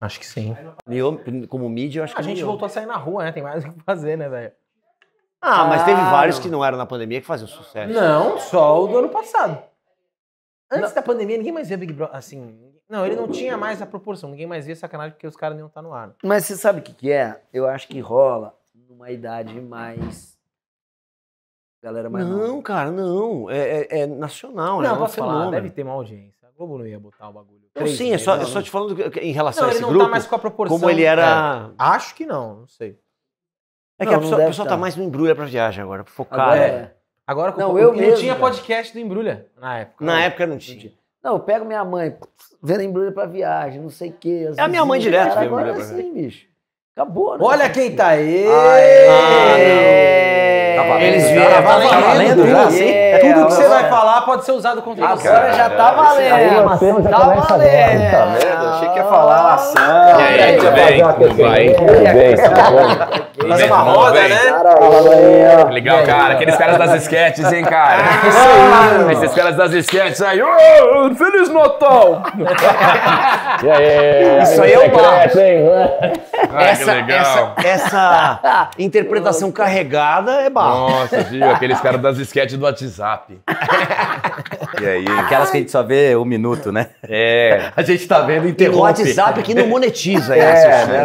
Acho que sim. Eu, como mídia, eu acho a que. A gente melhor. voltou a sair na rua, né? Tem mais o que fazer, né, velho? Ah, mas teve ah, vários que não eram na pandemia que faziam sucesso. Não, só o do ano passado. Antes não. da pandemia, ninguém mais via Big Brother. Assim, não, ele não tinha mais a proporção. Ninguém mais via sacanagem porque os caras não estar tá no ar. Mas você sabe o que, que é? Eu acho que rola numa idade mais. Galera mais. Não, nova. cara, não. É, é, é nacional, né? Não, posso é um falar. Fenômeno. Deve ter uma audiência. A Globo não ia botar o bagulho não, sim, é só, não, é só te falando em relação não, a esse grupo. Não, ele não tá mais com a proporção. Como ele era... É, acho que não, não sei. É que não, a pessoa, a pessoa tá. tá mais no embrulha pra viagem agora, focar Agora, né? é. agora com, não, eu, eu mesmo, né? não tinha cara. podcast do embrulha na época. Na eu, época não tinha. tinha. Não, eu pego minha mãe, vendo embrulha pra viagem, não sei o quê. É a minha mãe direto. Cara, agora sim assim, bicho. Acabou, né? Olha quem tá aí! Aê! Ah, Tá valendo, eles vieram. Tá valendo, tá valendo já, sim. É, tudo que você vai falar pode ser usado contra ah, você. Agora já tá valendo. Aí, é já tá valendo. Tá valendo. Achei que ia falar lação. E aí, tudo bem? Tudo bem? Né? Tudo bem? Fazer uma roda, né? Legal, cara. Aqueles caras das esquetes, hein, cara? Ah. Esses caras das esquetes aí. Feliz Natal! E aí? Isso aí é o Barros. Ah, essa interpretação carregada é Barros. Nossa, viu? Aqueles caras das sketches do WhatsApp. e aí? Aquelas que a gente só vê um minuto, né? É. A gente tá vendo interrompe. E o WhatsApp que não monetiza é, é, né?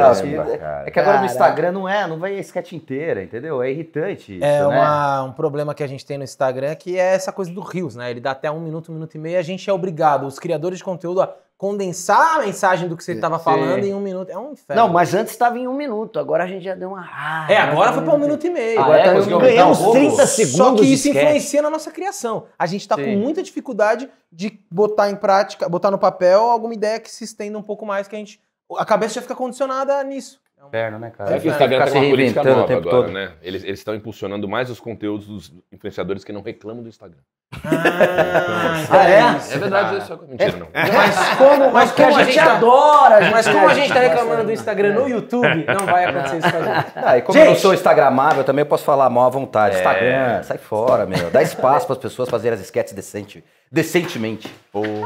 É, é que agora cara. no Instagram não é, não vai a sketch inteira, entendeu? É irritante isso, É né? uma, um problema que a gente tem no Instagram que é essa coisa do Rios, né? Ele dá até um minuto, um minuto e meio, a gente é obrigado, os criadores de conteúdo, a condensar a mensagem do que você estava é, falando em um minuto. É um inferno. Não, mas antes estava em um minuto, agora a gente já deu uma Ah. É, agora foi para um minuto e tá meio. Ah, agora é, tá ganhamos 30 segundos. Só que isso influencia na nossa criação. A gente está com muita dificuldade de botar em prática, botar no papel alguma ideia que se estenda um pouco mais, que a gente. A cabeça já fica condicionada nisso. É inferno, né, cara? É que está vendo uma política nova agora, todo. né? Eles estão impulsionando mais os conteúdos dos influenciadores que não reclamam do Instagram. Ah, ah é? É verdade, isso é, é. mentira, não. Mas como, mas como a gente adora, mas como a gente está reclamando do Instagram no YouTube, não vai acontecer isso com a gente. Ah, e como gente. eu não sou instagramável, também eu posso falar mal à vontade. É. Instagram, sai fora, meu. Dá espaço para as pessoas fazerem as esquetes decente, decentemente.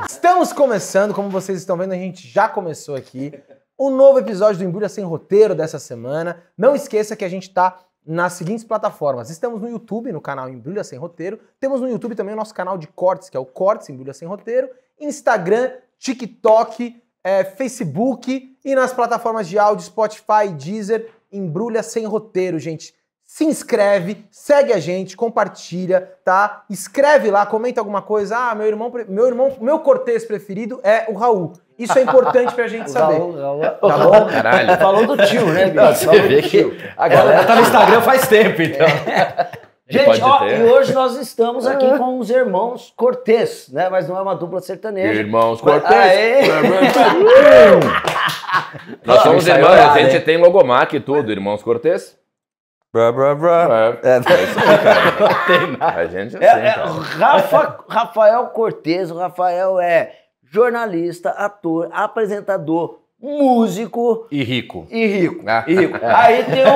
Estamos começando, como vocês estão vendo, a gente já começou aqui um novo episódio do Embrulha Sem Roteiro dessa semana. Não esqueça que a gente está nas seguintes plataformas. Estamos no YouTube, no canal Embrulha Sem Roteiro. Temos no YouTube também o nosso canal de cortes, que é o Cortes Embrulha Sem Roteiro. Instagram, TikTok, é, Facebook e nas plataformas de áudio, Spotify, Deezer, Embrulha Sem Roteiro, gente. Se inscreve, segue a gente, compartilha, tá? Escreve lá, comenta alguma coisa. Ah, meu irmão, meu irmão, meu cortês preferido é o Raul. Isso é importante pra gente saber. Galão, tá bom? Caralho. Falou do tio, né, bicho? Você vê que a galera tá no Instagram faz tempo, então. É. Gente, ó, ter. e hoje nós estamos aqui ah. com os irmãos Cortez, né? Mas não é uma dupla sertaneja. Irmãos Cortez. nós somos irmãos, a gente tem logomarca e tudo, irmãos Cortez. Bra, bra, bra. É. é, é, isso aí, cara. Não tem nada. A gente já é, é, assim, é Rafa, Rafael Cortez, o Rafael é jornalista, ator, apresentador, músico. E rico. E rico. Ah. E rico. É. Aí tem o.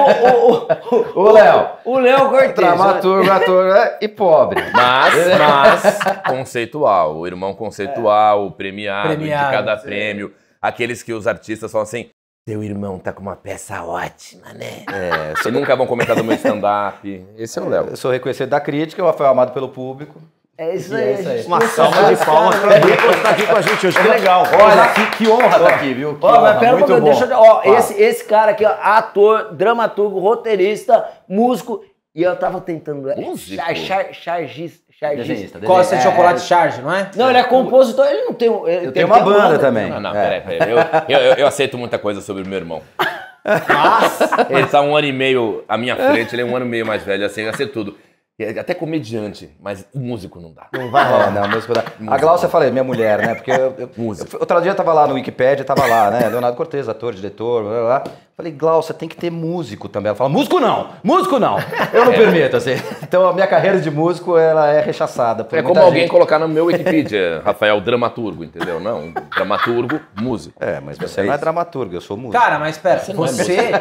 O, o Léo. O Léo Cortez. Né? Dramaturgo, ator né? e pobre. Mas, mas conceitual. O irmão conceitual, é. premiado, premiado, de cada sim. prêmio. Aqueles que os artistas falam assim. Seu irmão tá com uma peça ótima, né? É, vocês nunca vão comentar do meu stand-up. Esse é o Léo. Eu sou reconhecido da crítica, eu fui amado pelo público. É isso é aí. É isso aí. Uma salva de palmas pra Bico estar tá aqui com a gente hoje. Que é legal. Olha, que, que honra estar tá aqui, viu? Que ó, honra, mas pera muito bom. Deixa eu, ó, esse, esse cara aqui, ó, ator, dramaturgo, roteirista, músico. E eu tava tentando. É, músico? Char, char, chargista. Chargista. Costa de é, chocolate charge, não é? Não, ele é compositor, ele não tem. Ele eu tenho uma banda, banda também. Não, não, é. peraí, peraí. Eu, eu, eu aceito muita coisa sobre o meu irmão. Nossa! Ele tá um ano e meio à minha frente, ele é um ano e meio mais velho, assim, eu aceito tudo. É, é até comediante, mas músico não dá. Não vai rolar, não. Músico dá. Músico. A Glaucia, eu falei, minha mulher, né? Porque eu, eu, músico. outro dia eu tava lá no Wikipedia, tava lá, né? Leonardo Cortez, ator, diretor, blá, blá. blá. Falei, Glaucia, tem que ter músico também. Ela fala, músico não, músico não. Eu não é. permito, assim. Então a minha carreira de músico, ela é rechaçada. é como gente. alguém colocar no meu Wikipedia, Rafael, dramaturgo, entendeu? Não, dramaturgo, músico. É, mas você é não é, é dramaturgo, eu sou músico. Cara, mas pera, você, você é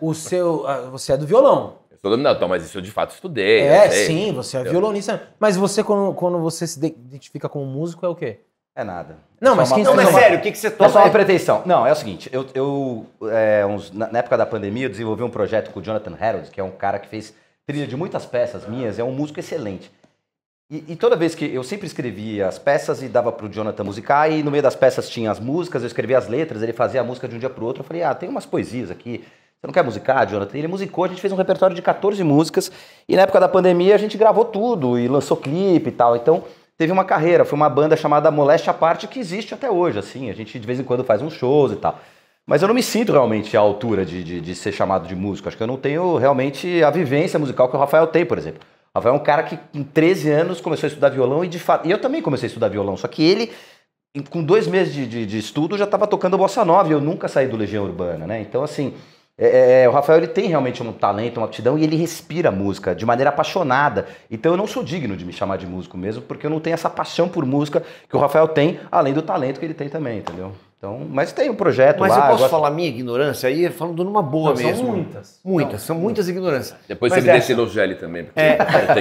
você, o seu, ah, você é do violão. Todo mundo, não, então, mas isso eu de fato estudei. É, sei, sim, você é violonista. Mas você, quando, quando você se identifica como músico, é o quê? É nada. Não, é mas, quem não, mas sério, o que, que você toca? É só uma pretensão. Não, é o seguinte, eu, eu é, uns, na, época da pandemia, eu desenvolvi um projeto com o Jonathan Harold, que é um cara que fez trilha de muitas peças minhas, é um músico excelente. E, e toda vez que eu sempre escrevia as peças e dava pro Jonathan musicar, e no meio das peças tinha as músicas, eu escrevia as letras, ele fazia a música de um dia pro outro, eu falei, ah, tem umas poesias aqui, você não quer musicar, Jonathan? Ele musicou, a gente fez um repertório de 14 músicas e na época da pandemia a gente gravou tudo e lançou clipe e tal. Então teve uma carreira, foi uma banda chamada Moléstia à Parte que existe até hoje, assim. A gente de vez em quando faz uns shows e tal. Mas eu não me sinto realmente à altura de, de, de ser chamado de músico. Acho que eu não tenho realmente a vivência musical que o Rafael tem, por exemplo. O Rafael é um cara que com 13 anos começou a estudar violão e de fato. E eu também comecei a estudar violão, só que ele com dois meses de, de, de estudo, já estava tocando bossa nova e eu nunca saí do Legião Urbana, né? Então, assim, é, é, é, o Rafael ele tem realmente um talento, uma aptidão e ele respira música de maneira apaixonada. Então eu não sou digno de me chamar de músico mesmo, porque eu não tenho essa paixão por música que o Rafael tem, além do talento que ele tem também, entendeu? Então, mas tem um projeto mas lá. Mas eu posso agora... falar minha ignorância aí, falando numa boa não, mesmo. São muitas. Muitas, não, são muitas não. ignorâncias. Depois mas você me desse elogio também. Porque... É,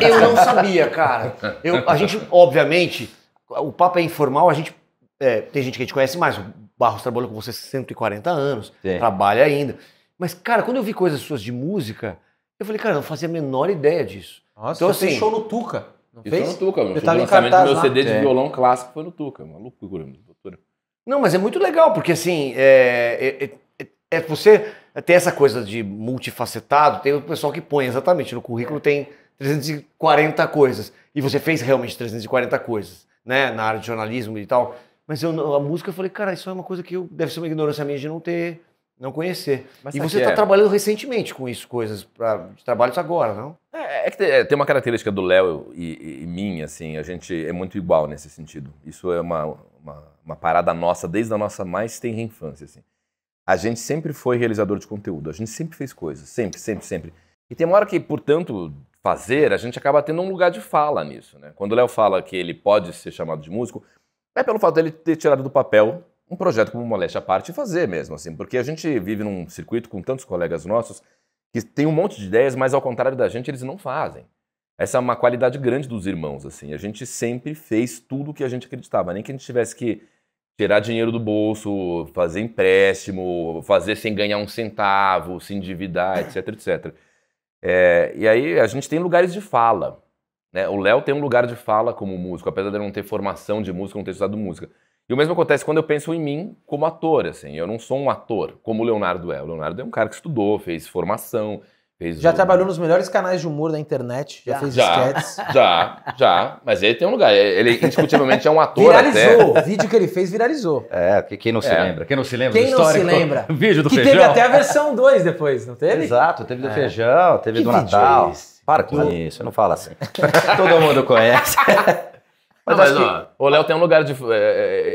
eu não sabia, cara. Eu, a gente, obviamente, o papo é informal, a gente. É, tem gente que a gente conhece mais. O Barros trabalhou com você 140 anos, Sim. trabalha ainda. Mas, cara, quando eu vi coisas suas de música, eu falei, cara, eu não fazia a menor ideia disso. Nossa, então, assim, show no Tuca. Não eu no Tuca, meu. Eu tava lançamento do meu CD de é. violão clássico foi no Tuca. Uma loucura, uma loucura. Não, mas é muito legal, porque assim, é, é, é, é você tem essa coisa de multifacetado, tem o pessoal que põe exatamente no currículo, tem 340 coisas. E você fez realmente 340 coisas, né? Na área de jornalismo e tal. Mas eu, a música, eu falei, cara, isso é uma coisa que eu, deve ser uma ignorância minha de não ter não conhecer. Mas e você está é. trabalhando recentemente com isso, coisas pra, de trabalhos agora, não? É, é que tem, é, tem uma característica do Léo e, e, e minha, assim, a gente é muito igual nesse sentido. Isso é uma, uma, uma parada nossa desde a nossa mais tenra infância, assim. A gente sempre foi realizador de conteúdo, a gente sempre fez coisas, sempre, sempre, sempre. E tem uma hora que, portanto, fazer, a gente acaba tendo um lugar de fala nisso, né? Quando o Léo fala que ele pode ser chamado de músico, é pelo fato dele ter tirado do papel um projeto como Moléstia à parte fazer mesmo, assim, porque a gente vive num circuito com tantos colegas nossos que tem um monte de ideias, mas ao contrário da gente, eles não fazem. Essa é uma qualidade grande dos irmãos, assim. A gente sempre fez tudo o que a gente acreditava, nem que a gente tivesse que tirar dinheiro do bolso, fazer empréstimo, fazer sem ganhar um centavo, se endividar, etc, etc. É, e aí a gente tem lugares de fala. Né? O Léo tem um lugar de fala como músico, apesar de não ter formação de música, não ter estudado música. E o mesmo acontece quando eu penso em mim como ator, assim. Eu não sou um ator, como o Leonardo é. O Leonardo é um cara que estudou, fez formação, fez... Já o... trabalhou nos melhores canais de humor da internet, já, já fez sketches. Já, já. Mas ele tem um lugar. É, ele, indiscutivelmente, é um ator Viralizou. Até. O vídeo que ele fez viralizou. É, quem não se é. lembra? Quem não se lembra Quem não se lembra? vídeo do que feijão. Que teve até a versão 2 depois, não teve? Exato. Teve do é. feijão, teve que do Natal. É esse? Para com do... isso, não fala assim. Todo mundo conhece. Mas, não, mas que... o Léo tem um lugar de. É,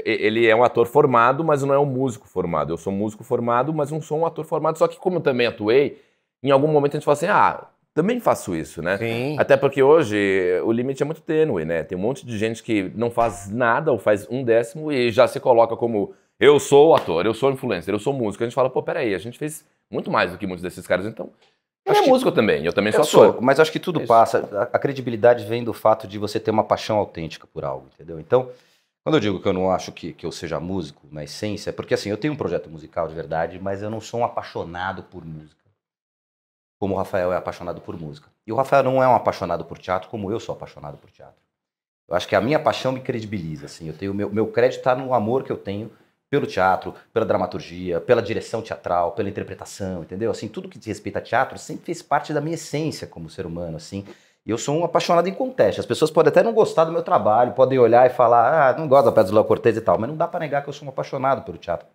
é, é, ele é um ator formado, mas não é um músico formado. Eu sou músico formado, mas não sou um ator formado. Só que, como eu também atuei, em algum momento a gente fala assim: ah, também faço isso, né? Sim. Até porque hoje o limite é muito tênue, né? Tem um monte de gente que não faz nada ou faz um décimo e já se coloca como eu sou ator, eu sou influencer, eu sou músico. A gente fala, pô, peraí, a gente fez muito mais do que muitos desses caras. Então, ele é músico que... também, eu também é sou eu ator. Sou, mas acho que tudo é passa. A, a, credibilidade vem do fato de você ter uma paixão autêntica por algo, entendeu? Então, quando eu digo que eu não acho que, que eu seja músico na essência, é porque assim, eu tenho um projeto musical de verdade, mas eu não sou um apaixonado por música. Como o Rafael é apaixonado por música. E o Rafael não é um apaixonado por teatro como eu sou apaixonado por teatro. Eu acho que a minha paixão me credibiliza, assim. Eu tenho meu, meu crédito está no amor que eu tenho pelo teatro, pela dramaturgia, pela direção teatral, pela interpretação, entendeu? Assim, tudo que diz respeito a teatro sempre fez parte da minha essência como ser humano, assim. E eu sou um apaixonado em conteste. As pessoas podem até não gostar do meu trabalho, podem olhar e falar, ah, não gosto da peça do Léo Cortez e tal, mas não dá para negar que eu sou um apaixonado pelo teatro.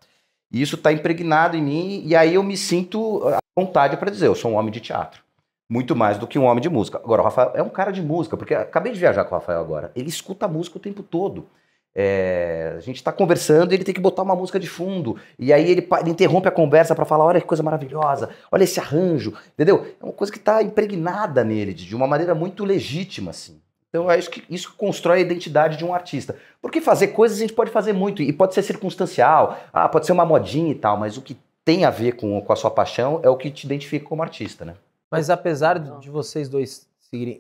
E isso está impregnado em mim, e aí eu me sinto ah, à vontade para dizer, eu sou um homem de teatro. Muito mais do que um homem de música. Agora, o Rafael é um cara de música, porque acabei de viajar com o Rafael agora. Ele escuta música o tempo todo. É, a gente está conversando e ele tem que botar uma música de fundo. E aí ele, ele interrompe a conversa para falar: olha que coisa maravilhosa, olha esse arranjo, entendeu? É uma coisa que está impregnada nele de uma maneira muito legítima, assim. Então é isso que, isso constrói a identidade de um artista. Porque fazer coisas a gente pode fazer muito, e pode ser circunstancial, ah, pode ser uma modinha e tal, mas o que tem a ver com, com a sua paixão é o que te identifica como artista, né? Mas apesar de vocês dois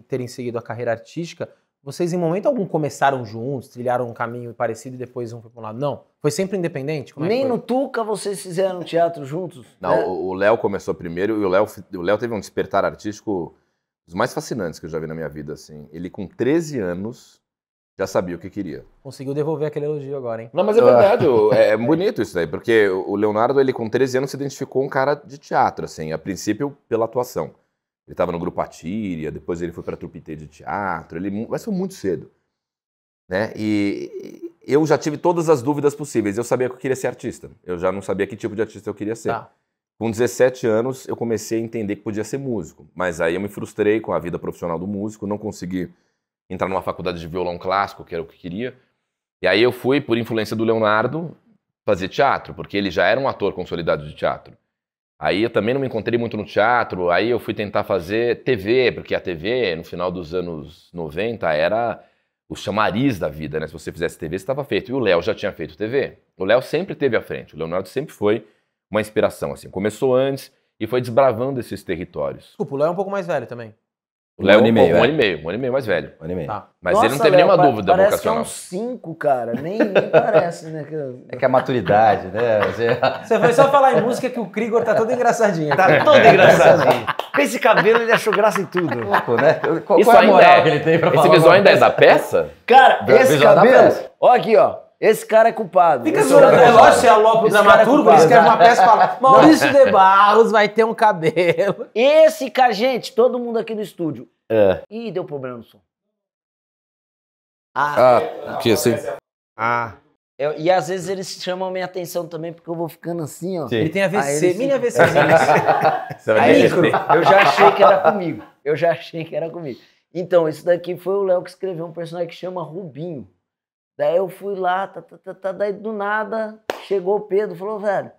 terem seguido a carreira artística, vocês em momento algum começaram juntos, trilharam um caminho parecido e depois um foi para um lado? Não. Foi sempre independente? Como é Nem é no Tuca vocês fizeram teatro juntos? Não, né? o Léo começou primeiro e o Léo, o Léo teve um despertar artístico dos mais fascinantes que eu já vi na minha vida, assim. Ele com 13 anos já sabia o que queria. Conseguiu devolver aquele elogio agora, hein? Não, mas é verdade, é, é bonito isso daí, porque o Leonardo, ele com 13 anos se identificou um cara de teatro, assim, a princípio pela atuação. Ele estava no grupo Atíria, depois ele foi para a Trupité de teatro, ele mas foi muito cedo. Né? E eu já tive todas as dúvidas possíveis. Eu sabia que eu queria ser artista. Eu já não sabia que tipo de artista eu queria ser. Tá. Com 17 anos, eu comecei a entender que podia ser músico. Mas aí eu me frustrei com a vida profissional do músico, não consegui entrar numa faculdade de violão clássico, que era o que queria. E aí eu fui, por influência do Leonardo, fazer teatro, porque ele já era um ator consolidado de teatro. Aí eu também não me encontrei muito no teatro, aí eu fui tentar fazer TV, porque a TV, no final dos anos 90, era o chamariz da vida, né? Se você fizesse TV, você estava feito. E o Léo já tinha feito TV. O Léo sempre teve à frente, o Leonardo sempre foi uma inspiração, assim. Começou antes e foi desbravando esses territórios. Desculpa, o Léo é um pouco mais velho também. O Léo, um ano e meio. Um é. ano e meio, um ano e meio mais velho. Um ano e meio. Tá. Mas Nossa, ele não teve Léo, nenhuma dúvida parece vocacional. Parece que é uns cinco, cara. Nem, nem parece, né? É que a é maturidade, né? Você foi só falar em música que o Krigor tá todo engraçadinho. Tá é. todo engraçadinho. Com esse cabelo ele achou graça em tudo. Pô, né? Qual, Isso qual é a moral que ele tem pra esse falar? Esse visual ainda é da peça? Cara, esse cabelo... Ó aqui, ó. Esse cara é culpado. Fica segurando o relógio, você é louco dramaturgo, ele é escreve uma peça e fala: Maurício de Barros vai ter um cabelo. Esse cara, gente, todo mundo aqui no estúdio. É. Ih, deu problema no som. Ah, ah que assim? Ah. Eu, e às vezes eles chamam a minha atenção também, porque eu vou ficando assim, ó. Sim. Ele tem AVC, eles... mini AVC. Aí, micro, eu já achei que era comigo. Eu já achei que era comigo. Então, isso daqui foi o Léo que escreveu um personagem que chama Rubinho. Daí eu fui lá, tá, tá, tá, tá, daí do nada chegou o Pedro falou, velho,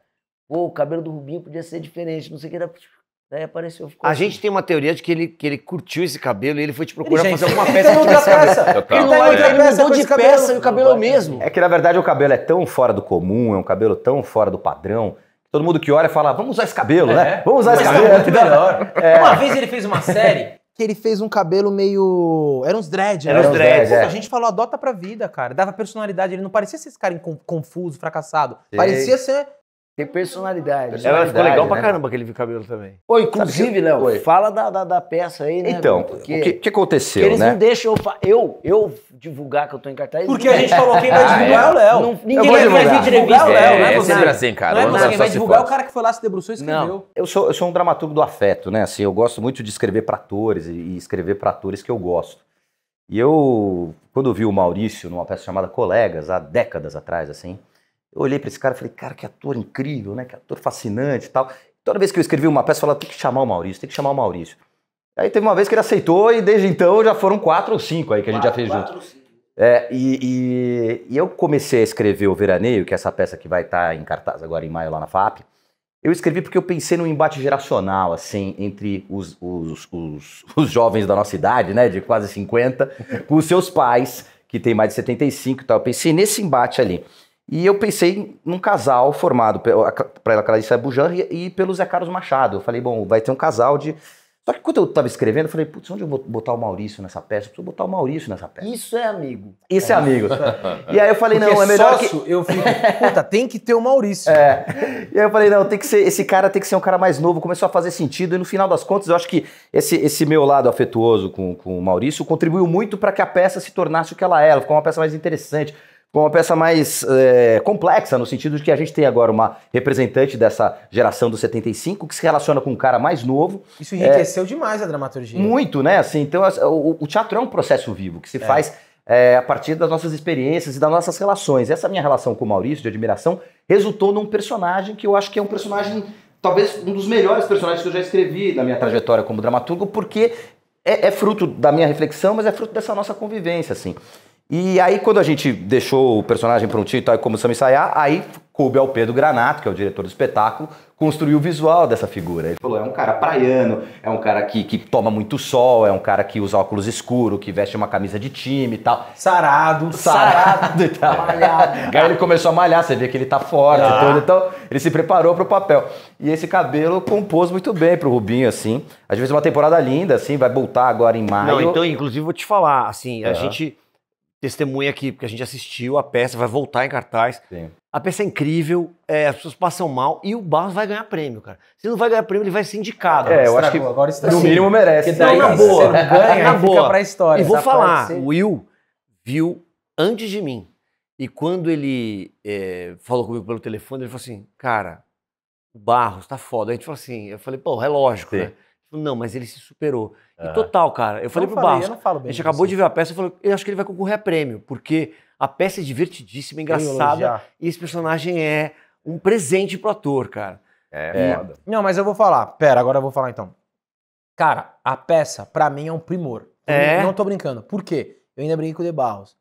pô, o cabelo do Rubinho podia ser diferente, não sei o que era. Daí apareceu. a assim. gente tem uma teoria de que ele, que ele curtiu esse cabelo e ele foi te procurar ele, fazer alguma peça. É ele cabeça é. peça. Ele não é. peça. Ele mudou de peça e o cabelo é o é. mesmo. É que, na verdade, o cabelo é tão fora do comum, é um cabelo tão fora do padrão, todo mundo que olha fala, vamos usar esse cabelo, é. né? Vamos usar Mas esse tá cabelo. Tá muito melhor. É. Uma vez ele fez uma série que ele fez um cabelo meio. Era uns dread, né? Era uns dread. É. A gente falou, adota pra vida, cara. Dava personalidade, ele não parecia ser esse cara confuso, fracassado. Parecia ser tem personalidade. personalidade Ela ficou legal né? pra caramba aquele cabelo também. Ô, inclusive, Léo, fala da, da, da, peça aí, né? Então, Porque o que, que aconteceu, eles né? Eles não deixam eu, eu, eu, divulgar que eu tô em cartaz. Porque a gente falou quem vai ah, é? divulgar ah, é o Léo. Não, ninguém vai divulgar. divulgar o Léo, é, né? É sempre assim, cara. Não é quem vai divulgar é o cara que foi lá, se debruçou e escreveu. Não. Eu, sou, eu sou um dramaturgo do afeto, né? Assim, eu gosto muito de escrever pra atores e escrever pra atores que eu gosto. E eu, quando vi o Maurício numa peça chamada Colegas, há décadas atrás, assim... Eu olhei para esse cara e falei, cara, que ator incrível, né? Que ator fascinante e tal. Toda vez que eu escrevi uma peça, eu falava, tem que chamar o Maurício, tem que chamar o Maurício. Aí teve uma vez que ele aceitou e desde então já foram quatro ou cinco aí que a gente já fez quatro, junto. Cinco. É, e, e, e, eu comecei a escrever o Veraneio, que é essa peça que vai estar tá em cartaz agora em maio lá na FAP. Eu escrevi porque eu pensei num embate geracional, assim, entre os, os, os, os jovens da nossa idade, né, de quase 50, com os seus pais, que tem mais de 75 e tal. Eu pensei nesse embate ali. E eu pensei num casal formado pela Clarice Bujan e, e pelo Zé Carlos Machado. Eu falei, bom, vai ter um casal de. Só que quando eu estava escrevendo, eu falei, putz, onde eu vou botar o Maurício nessa peça? Eu preciso botar o Maurício nessa peça. Isso é amigo. Isso é, é amigo. e aí eu falei, Porque não, é melhor. Sócio, que... eu fico, puta, tem que ter o Maurício. É. E aí eu falei, não, tem que ser. Esse cara tem que ser um cara mais novo. Começou a fazer sentido. E no final das contas, eu acho que esse, esse meu lado afetuoso com, com o Maurício contribuiu muito para que a peça se tornasse o que ela é. Ela ficou uma peça mais interessante com uma peça mais é, complexa, no sentido de que a gente tem agora uma representante dessa geração dos 75 que se relaciona com um cara mais novo. Isso enriqueceu é, demais a dramaturgia. Muito, né? Assim, então, o, o teatro é um processo vivo que se é. faz eh, a partir das nossas experiências e das nossas relações. Essa minha relação com o Maurício, de admiração, resultou num personagem que eu acho que é um personagem. Talvez um dos melhores personagens que eu já escrevi na minha trajetória como dramaturgo, porque é, é, fruto da minha reflexão, mas é fruto dessa nossa convivência, assim. E aí, quando a gente deixou o personagem prontinho e tal, e começamos a ensaiar, aí coube ao Pedro Granato, que é o diretor do espetáculo, construir o visual dessa figura. Ele falou: é um cara praiano, é um cara que, que toma muito sol, é um cara que usa óculos escuros, que veste uma camisa de time e tal. Sarado, sarado, e tal. Malhado. Aí ele começou a malhar, você vê que ele tá forte ah. todo, então ele se preparou para o papel. E esse cabelo compôs muito bem pro Rubinho, assim. A gente fez uma temporada linda, assim, vai voltar agora em maio. Não, então, inclusive, vou te falar, assim, é. a gente testemunha aqui, porque a gente assistiu a peça, vai voltar em cartaz. Sim. A peça é incrível, é, as pessoas passam mal e o Barros vai ganhar prêmio, cara. Se não vai ganhar prêmio, ele vai ser indicado. É, eu estragou, acho que agora está no mínimo merece. Não, na boa. Ganha, na boa. Fica pra história, e vou falar, o Will viu antes de mim. E quando ele é, falou comigo pelo telefone, ele falou assim, cara, o Barros tá foda. A gente falou assim, eu falei, pô, é lógico, Sim. né? Não, mas ele se superou. Uhum. E total, cara. Eu falei pro falei, Barros. Eu não falo bem a gente acabou de ver a peça e falou: eu acho que ele vai concorrer a prêmio, porque a peça é divertidíssima, engraçada, e esse personagem é um presente pro ator, cara. É, é. Foda. Não, mas eu vou falar. Pera, agora eu vou falar então. Cara, a peça, pra mim, é um primor. É? Não tô brincando. Por quê? Eu ainda brinquei com o De Barros.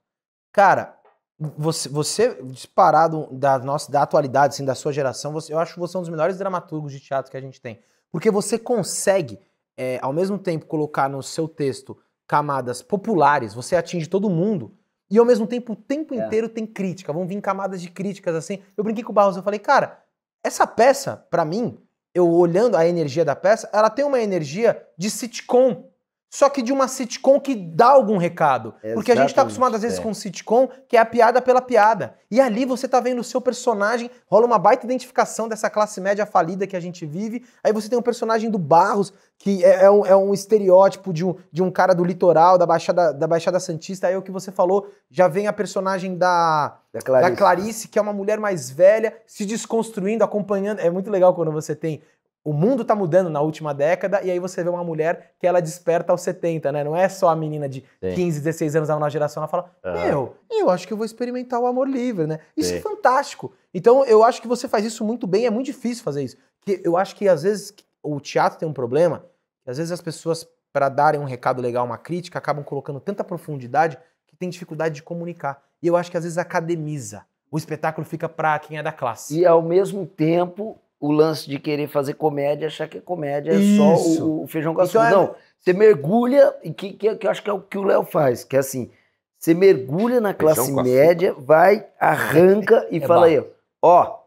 Cara, você, você disparado da, nossa, da atualidade, assim, da sua geração, você, eu acho que você é um dos melhores dramaturgos de teatro que a gente tem. Porque você consegue, é, ao mesmo tempo, colocar no seu texto camadas populares, você atinge todo mundo, e ao mesmo tempo, o tempo é. inteiro tem crítica. Vão vir camadas de críticas assim. Eu brinquei com o Barros, eu falei, cara, essa peça, para mim, eu olhando a energia da peça, ela tem uma energia de sitcom só que de uma sitcom que dá algum recado. Exatamente, Porque a gente está acostumado às vezes é. com sitcom, que é a piada pela piada. E ali você tá vendo o seu personagem, rola uma baita identificação dessa classe média falida que a gente vive. Aí você tem um personagem do Barros, que é, é, um, é um, estereótipo de um, de um cara do litoral, da Baixada, da Baixada Santista. Aí é o que você falou, já vem a personagem da, da Clarice. da Clarice, que é uma mulher mais velha, se desconstruindo, acompanhando. É muito legal quando você tem o mundo está mudando na última década e aí você vê uma mulher que ela desperta aos 70, né? Não é só a menina de Sim. 15, 16 anos da na geração, ela fala: uhum. "Meu, eu acho que eu vou experimentar o amor livre", né? Isso é Sim. é fantástico. Então, eu acho que você faz isso muito bem, é muito difícil fazer isso. Que eu acho que às vezes o teatro tem um problema, que às vezes as pessoas para darem um recado legal, uma crítica, acabam colocando tanta profundidade que tem dificuldade de comunicar. E eu acho que às vezes academiza. O espetáculo fica para quem é da classe. E ao mesmo tempo, o lance de querer fazer comédia, achar que a comédia é Isso. só o, o, feijão com então açúcar. Então, é... Não, você mergulha, e que, que, que, eu acho que é o que o Léo faz, que é assim, você mergulha na classe média, vai, arranca e é fala aí, ó,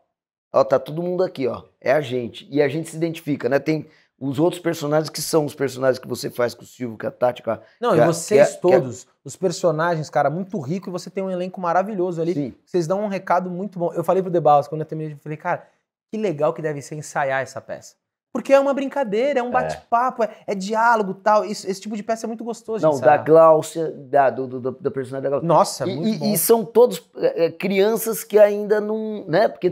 ó, tá todo mundo aqui, ó, é a gente. E a gente se identifica, né? Tem os outros personagens que são os personagens que você faz com o Silvio, com a Tati, com a... Não, e vocês que, todos, que... os personagens, cara, muito rico, e você tem um elenco maravilhoso ali. Sim. Vocês dão um recado muito bom. Eu falei pro Debaus, quando eu terminei, eu falei, cara que legal que deve ser ensaiar essa peça. Porque é uma brincadeira, é um é. bate-papo, é. é, diálogo tal. Isso, esse tipo de peça é muito gostoso. Não, da Glaucia, da, do, do, do personagem da Glaucia. Nossa, e, muito e, bom. e são todos é, é crianças que ainda não. né? Porque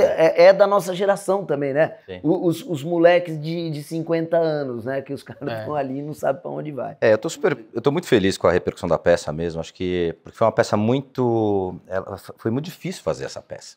é, é, da nossa geração também, né? O, os, os moleques de, de 50 anos, né? Que os caras estão é. ali e não sabem para onde vai. É, eu tô super. Eu tô muito feliz com a repercussão da peça mesmo. Acho que. Porque foi uma peça muito. Ela, foi muito difícil fazer essa peça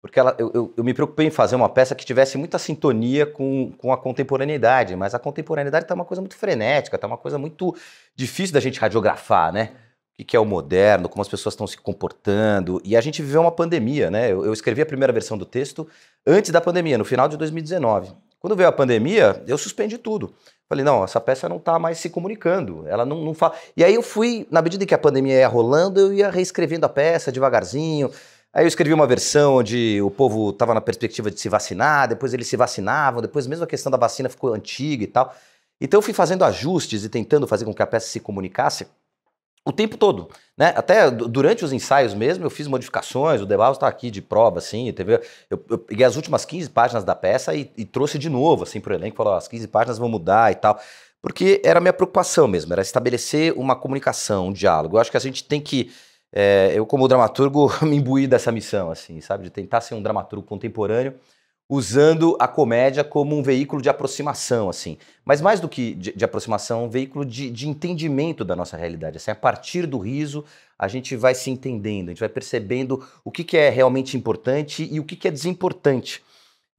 porque ela, eu, eu, me preocupei em fazer uma peça que tivesse muita sintonia com, com a contemporaneidade, mas a contemporaneidade está uma coisa muito frenética, está uma coisa muito difícil da gente radiografar, né? O que é o moderno, como as pessoas estão se comportando. E a gente viveu uma pandemia, né? Eu, eu escrevi a primeira versão do texto antes da pandemia, no final de 2019. Quando veio a pandemia, eu suspendi tudo. Falei, não, essa peça não está mais se comunicando. Ela não, não fala. E aí eu fui, na medida que a pandemia ia rolando, eu ia reescrevendo a peça devagarzinho, Aí eu escrevi uma versão onde o povo estava na perspectiva de se vacinar, depois eles se vacinavam, depois mesmo a questão da vacina ficou antiga e tal. Então eu fui fazendo ajustes e tentando fazer com que a peça se comunicasse o tempo todo, né? Até durante os ensaios mesmo, eu fiz modificações, o Debaus está aqui de prova, assim, teve, eu, eu, peguei as últimas 15 páginas da peça e, e trouxe de novo, assim, para o elenco, falou, as 15 páginas vão mudar e tal, porque era a minha preocupação mesmo, era estabelecer uma comunicação, um diálogo. Eu acho que a gente tem que é, eu como dramaturgo me imbuí dessa missão, assim, sabe, de tentar ser um dramaturgo contemporâneo, usando a comédia como um veículo de aproximação, assim, mas mais do que de, de aproximação, um veículo de, de, entendimento da nossa realidade, assim, a partir do riso a gente vai se entendendo, a gente vai percebendo o que, que é realmente importante e o que, que é desimportante.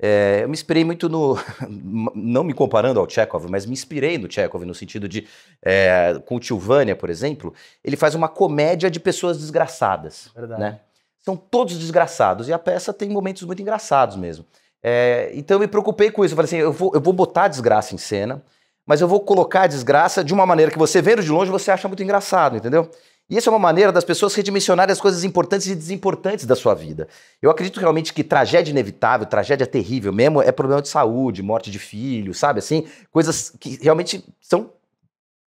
É, eu me inspirei muito no. Não me comparando ao Chekhov, mas me inspirei no Chekhov, no sentido de. É, com o Tilvânia, por exemplo, ele faz uma comédia de pessoas desgraçadas. Verdade. Né? São todos desgraçados. E a peça tem momentos muito engraçados mesmo. É, então eu me preocupei com isso. Eu falei assim: eu vou, eu vou botar a desgraça em cena, mas eu vou colocar a desgraça de uma maneira que você vendo de longe você acha muito engraçado, entendeu? E isso é uma maneira das pessoas redimensionarem as coisas importantes e desimportantes da sua vida. Eu acredito realmente que tragédia inevitável, tragédia terrível mesmo, é problema de saúde, morte de filho, sabe assim? Coisas que realmente são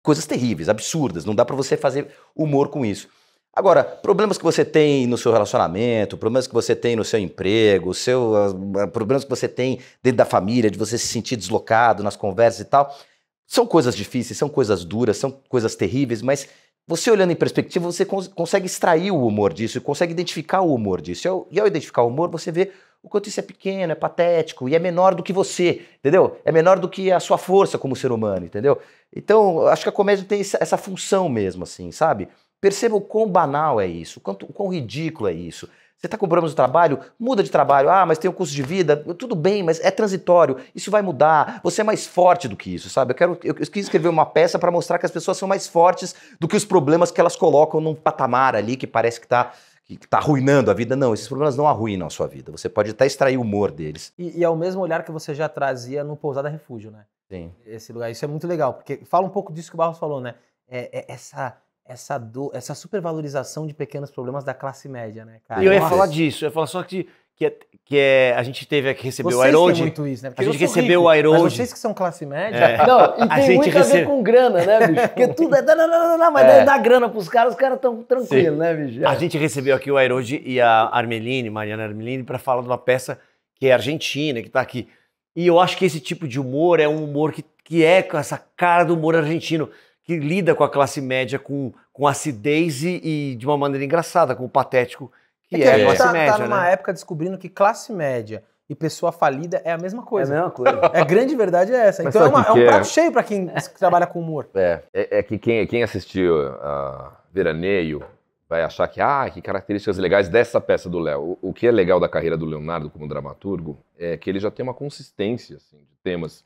coisas terríveis, absurdas. Não dá para você fazer humor com isso. Agora, problemas que você tem no seu relacionamento, problemas que você tem no seu emprego, seu, ah, ah, problemas que você tem dentro da família, de você se sentir deslocado nas conversas e tal, são coisas difíceis, são coisas duras, são coisas terríveis, mas você olhando em perspectiva, você cons consegue extrair o humor disso, consegue identificar o humor disso. E ao identificar o humor, você vê o quanto isso é pequeno, é patético e é menor do que você, entendeu? É menor do que a sua força como ser humano, entendeu? Então, acho que a comédia tem essa função mesmo, assim, sabe? Perceba o quão banal é isso, quanto, o quão ridículo é isso. Você está com problemas no trabalho? Muda de trabalho. Ah, mas tem o um custo de vida. Tudo bem, mas é transitório. Isso vai mudar. Você é mais forte do que isso, sabe? Eu, quero, eu, eu quis escrever uma peça para mostrar que as pessoas são mais fortes do que os problemas que elas colocam num patamar ali que parece que está que está arruinando a vida. Não, esses problemas não arruinam a sua vida. Você pode até extrair o humor deles. E, e é o mesmo olhar que você já trazia no Pousada Refúgio, né? Sim. Esse lugar. Isso é muito legal, porque fala um pouco disso que o Barros falou, né? É, é, essa essa essa supervalorização de pequenos problemas da classe média, né, cara? E eu ia Nossa. falar disso, eu ia falar só que, que, é, que é, a gente teve que receber vocês o Airode. muito isso, né? Porque a gente recebeu rico, o Airode. vocês que são classe média. É. Não, e a tem muito recebe... a ver com grana, né, bicho? Porque tudo é. Não, não, não, não, mas é. dá grana pros caras, os caras estão tranquilos, né, bicho? A gente recebeu aqui o Airode e a Armeline, Mariana Armeline, para falar de uma peça que é argentina, que tá aqui. E eu acho que esse tipo de humor é um humor que, que é com essa cara do humor argentino que lida com a classe média com, com acidez e, e de uma maneira engraçada, com o patético que é, que é a gente classe tá, tá média. Tá numa né? época descobrindo que classe média e pessoa falida é a mesma coisa. É a mesma coisa. é, a grande verdade é essa. então é, uma, é, um é? prato cheio para quem trabalha com humor. É, é, é, que quem, quem assistiu a Veraneio vai achar que, ah, que características legais dessa peça do Léo. O, o, que é legal da carreira do Leonardo como dramaturgo é que ele já tem uma consistência assim, de temas,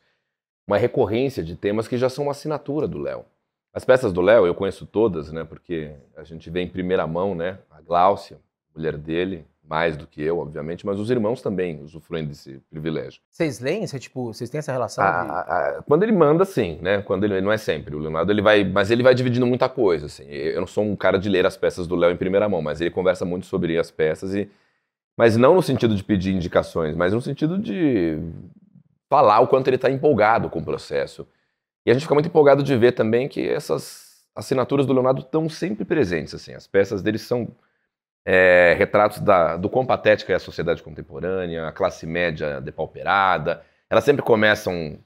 uma recorrência de temas que já são uma assinatura do Léo. As peças do Léo eu conheço todas, né? Porque a gente vê em primeira mão, né? A Gláucia, mulher dele, mais do que eu, obviamente, mas os irmãos também usufruem desse privilégio. Vocês leem? Cê, tipo, vocês têm essa relação? A, ah, de... a, ah, a, ah, quando ele manda, sim, né? Quando ele não é sempre. O Leonardo ele vai, mas ele vai dividindo muita coisa. Assim. Eu não sou um cara de ler as peças do Léo em primeira mão, mas ele conversa muito sobre as peças e, mas não no sentido de pedir indicações, mas no sentido de falar o quanto ele está empolgado com o processo e a gente fica muito empolgado de ver também que essas assinaturas do Leonardo estão sempre presentes. Assim, as peças dele são é, retratos da, do quão patética é a sociedade contemporânea, a classe média depauperada. Elas sempre começam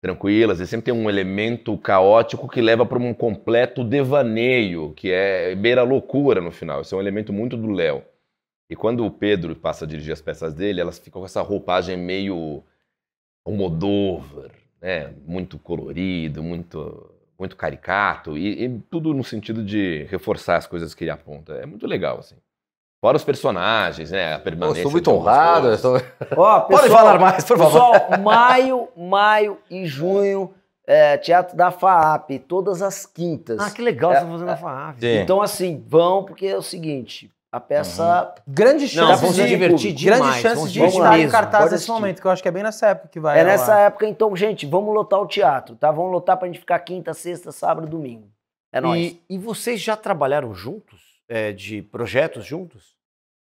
tranquilas e sempre tem um elemento caótico que leva para um completo devaneio, que é beira loucura no final. Isso é um elemento muito do Léo. E quando o Pedro passa a dirigir as peças dele, elas ficam com essa roupagem meio Almodóvar, né, muito colorido, muito, muito caricato, e, e, tudo no sentido de reforçar as coisas que ele aponta. É muito legal, assim. Fora os personagens, né? A permanência. Estou muito honrado. Estou... Oh, Pode falar mais, por favor. Pessoal, maio, maio e junho. É, teatro da FAAP, todas as quintas. Ah, que legal é, você fazendo é, a FAAP. Sim. Então, assim, vão, porque é o seguinte: a peça. Uhum. Grande chance. Não, vão divertir de, demais. Grande chance de estar em cartaz nesse momento, que eu acho que é bem nessa época que vai. É nessa lá. época, então, gente, vamos lotar o teatro, tá? Vamos lotar pra gente ficar quinta, sexta, sábado, domingo. É nóis. E, e vocês já trabalharam juntos? É, de projetos juntos?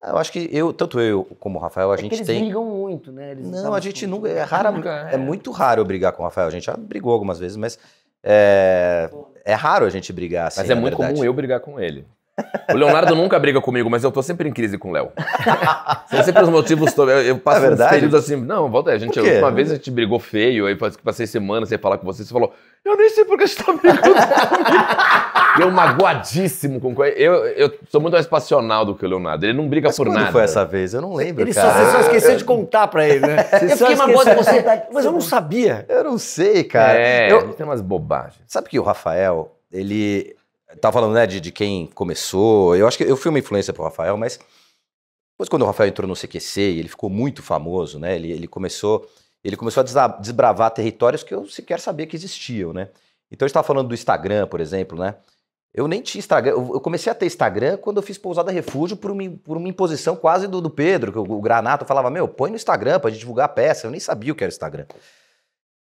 Ah, eu acho que eu, tanto eu como o Rafael, a é gente que eles tem. Eles brigam muito, né? Eles não, a gente nunca. É, rara, é. é muito raro eu brigar com o Rafael. A gente já brigou algumas vezes, mas. É, é raro a gente brigar assim. Mas é muito verdade. comum eu brigar com ele. O Leonardo nunca briga comigo, mas eu tô sempre em crise com o Léo. São sempre os motivos. Eu, eu passo é uns períodos assim. Não, volta aí. A gente, uma vez a gente brigou feio, aí passei semana sem falar com você. Você falou, eu nem sei por que a gente tá brigando comigo. eu magoadíssimo com coisa. Eu, eu sou muito mais passional do que o Leonardo. Ele não briga mas por nada. foi essa vez? Eu não lembro. Ele cara. Só, você só esqueceu de contar pra ele, né? Você eu fiquei magoado com você. Mas eu não sabia. Eu não sei, cara. É, eu... a gente tem umas bobagens. Sabe que o Rafael, ele tá falando, né, de, de quem começou. Eu acho que eu fui uma influência pro Rafael, mas depois quando o Rafael entrou no CQC e ele ficou muito famoso, né? Ele, ele começou ele começou a desbravar territórios que eu sequer sabia que existiam, né? Então a gente tava falando do Instagram, por exemplo, né? Eu nem tinha Instagram. Eu comecei a ter Instagram quando eu fiz Pousada Refúgio por uma, por uma imposição quase do, do Pedro, que o, o Granato falava: Meu, põe no Instagram pra gente divulgar a peça. Eu nem sabia o que era Instagram.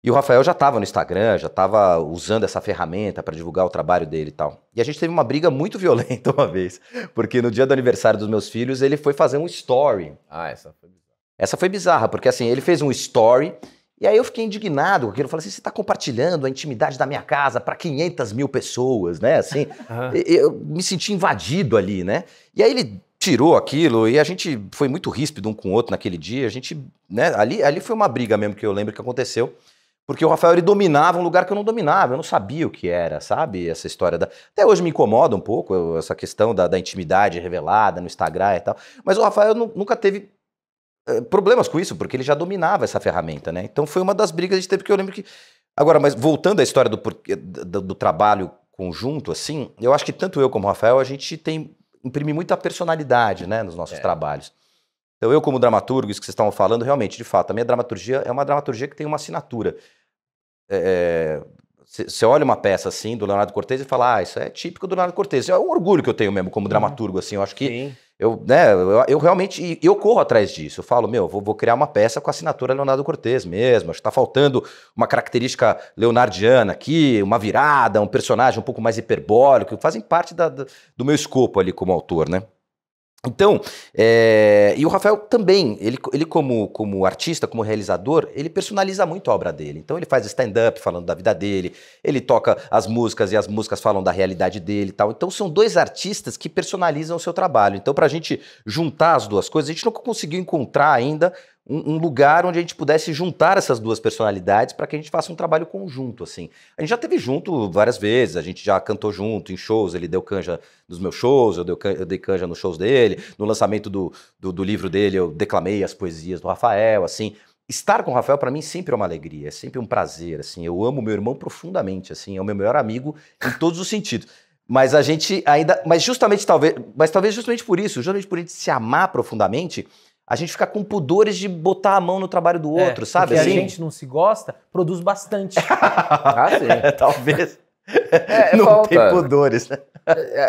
E o Rafael já estava no Instagram, já estava usando essa ferramenta para divulgar o trabalho dele e tal. E a gente teve uma briga muito violenta uma vez, porque no dia do aniversário dos meus filhos ele foi fazer um story. Ah, essa foi bizarra. Essa foi bizarra, porque assim, ele fez um story e aí eu fiquei indignado com aquilo. Eu falei assim, você está compartilhando a intimidade da minha casa para 500 mil pessoas, né? Assim, uhum. eu me senti invadido ali, né? E aí ele tirou aquilo e a gente foi muito ríspido um com o outro naquele dia. A gente, né? Ali, ali foi uma briga mesmo que eu lembro que aconteceu. Porque o Rafael ele dominava um lugar que eu não dominava, eu não sabia o que era, sabe? Essa história da. Até hoje me incomoda um pouco eu, essa questão da, da, intimidade revelada no Instagram e tal. Mas o Rafael nunca teve é, problemas com isso, porque ele já dominava essa ferramenta, né? Então foi uma das brigas que a gente teve que eu lembro que. Agora, mas voltando à história do, do, do trabalho conjunto, assim, eu acho que tanto eu como o Rafael, a gente tem imprime muita personalidade, né, nos nossos é. trabalhos. Então, eu, como dramaturgo, isso que vocês estavam falando, realmente, de fato, a minha dramaturgia é uma dramaturgia que tem uma assinatura você é, é, olha uma peça assim do Leonardo Cortez e fala, ah, isso é típico do Leonardo Cortez. É um orgulho que eu tenho mesmo como uhum. dramaturgo, assim. Eu acho que Sim. eu, né, eu, eu, realmente eu corro atrás disso. Eu falo, meu, vou, vou criar uma peça com a assinatura Leonardo Cortez mesmo. Acho que tá faltando uma característica leonardiana aqui, uma virada, um personagem um pouco mais hiperbólico, fazem parte da, do meu escopo ali como autor, né? Então, é, e o Rafael também, ele, ele como, como artista, como realizador, ele personaliza muito a obra dele. Então ele faz stand-up falando da vida dele, ele toca as músicas e as músicas falam da realidade dele e tal. Então são dois artistas que personalizam o seu trabalho. Então para a gente juntar as duas coisas, a gente não conseguiu encontrar ainda um, lugar onde a gente pudesse juntar essas duas personalidades para que a gente faça um trabalho conjunto, assim. A gente já teve junto várias vezes, a gente já cantou junto em shows, ele deu canja nos meus shows, eu, dei canja nos shows dele, no lançamento do, do, do livro dele eu declamei as poesias do Rafael, assim estar com o Rafael para mim sempre é uma alegria, é sempre um prazer, assim. Eu amo meu irmão profundamente, assim, é o meu melhor amigo em todos os sentidos. Mas a gente ainda, mas justamente talvez, mas talvez justamente por isso, justamente por gente se amar profundamente, a gente fica com pudores de botar a mão no trabalho do é, outro, é, sabe? Porque assim? a gente não se gosta, produz bastante. ah, sim. É, talvez. É, é não falta. tem pudores. Né?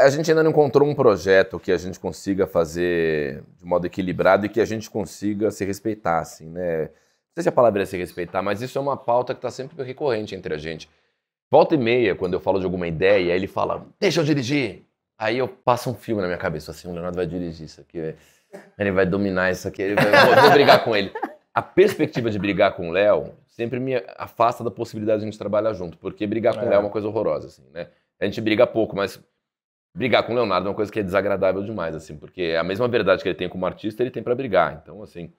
A gente ainda não encontrou um projeto que a gente consiga fazer de modo equilibrado e que a gente consiga se respeitar, assim, né? Não sei se a palavra é se respeitar, mas isso é uma pauta que está sempre recorrente entre a gente. Volta e meia, quando eu falo de alguma ideia, ele fala, deixa eu dirigir. Aí eu passo um filme na minha cabeça, assim, o Leonardo vai dirigir isso aqui, né? Ele vai dominar isso aqui, ele vai, vou brigar com ele. A perspectiva de brigar com o Léo sempre me afasta da possibilidade de a gente trabalhar junto, porque brigar com o é. Léo é uma coisa horrorosa, assim, né? A gente briga pouco, mas brigar com o Leonardo é uma coisa que é desagradável demais, assim, porque é a mesma verdade que ele tem como artista, ele tem para brigar. Então, assim,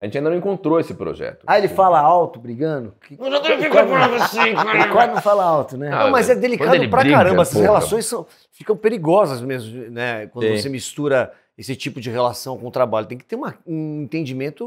a gente ainda não encontrou esse projeto. Ah, ele fala alto brigando? Que... Eu já tô aqui com assim, cara. Ele quase não fala alto, né? Ah, não, mas é delicado pra briga, caramba. Essas relações são, ficam perigosas mesmo, né? Quando Sim. você mistura esse tipo de relação com o trabalho. Tem que ter uma, um entendimento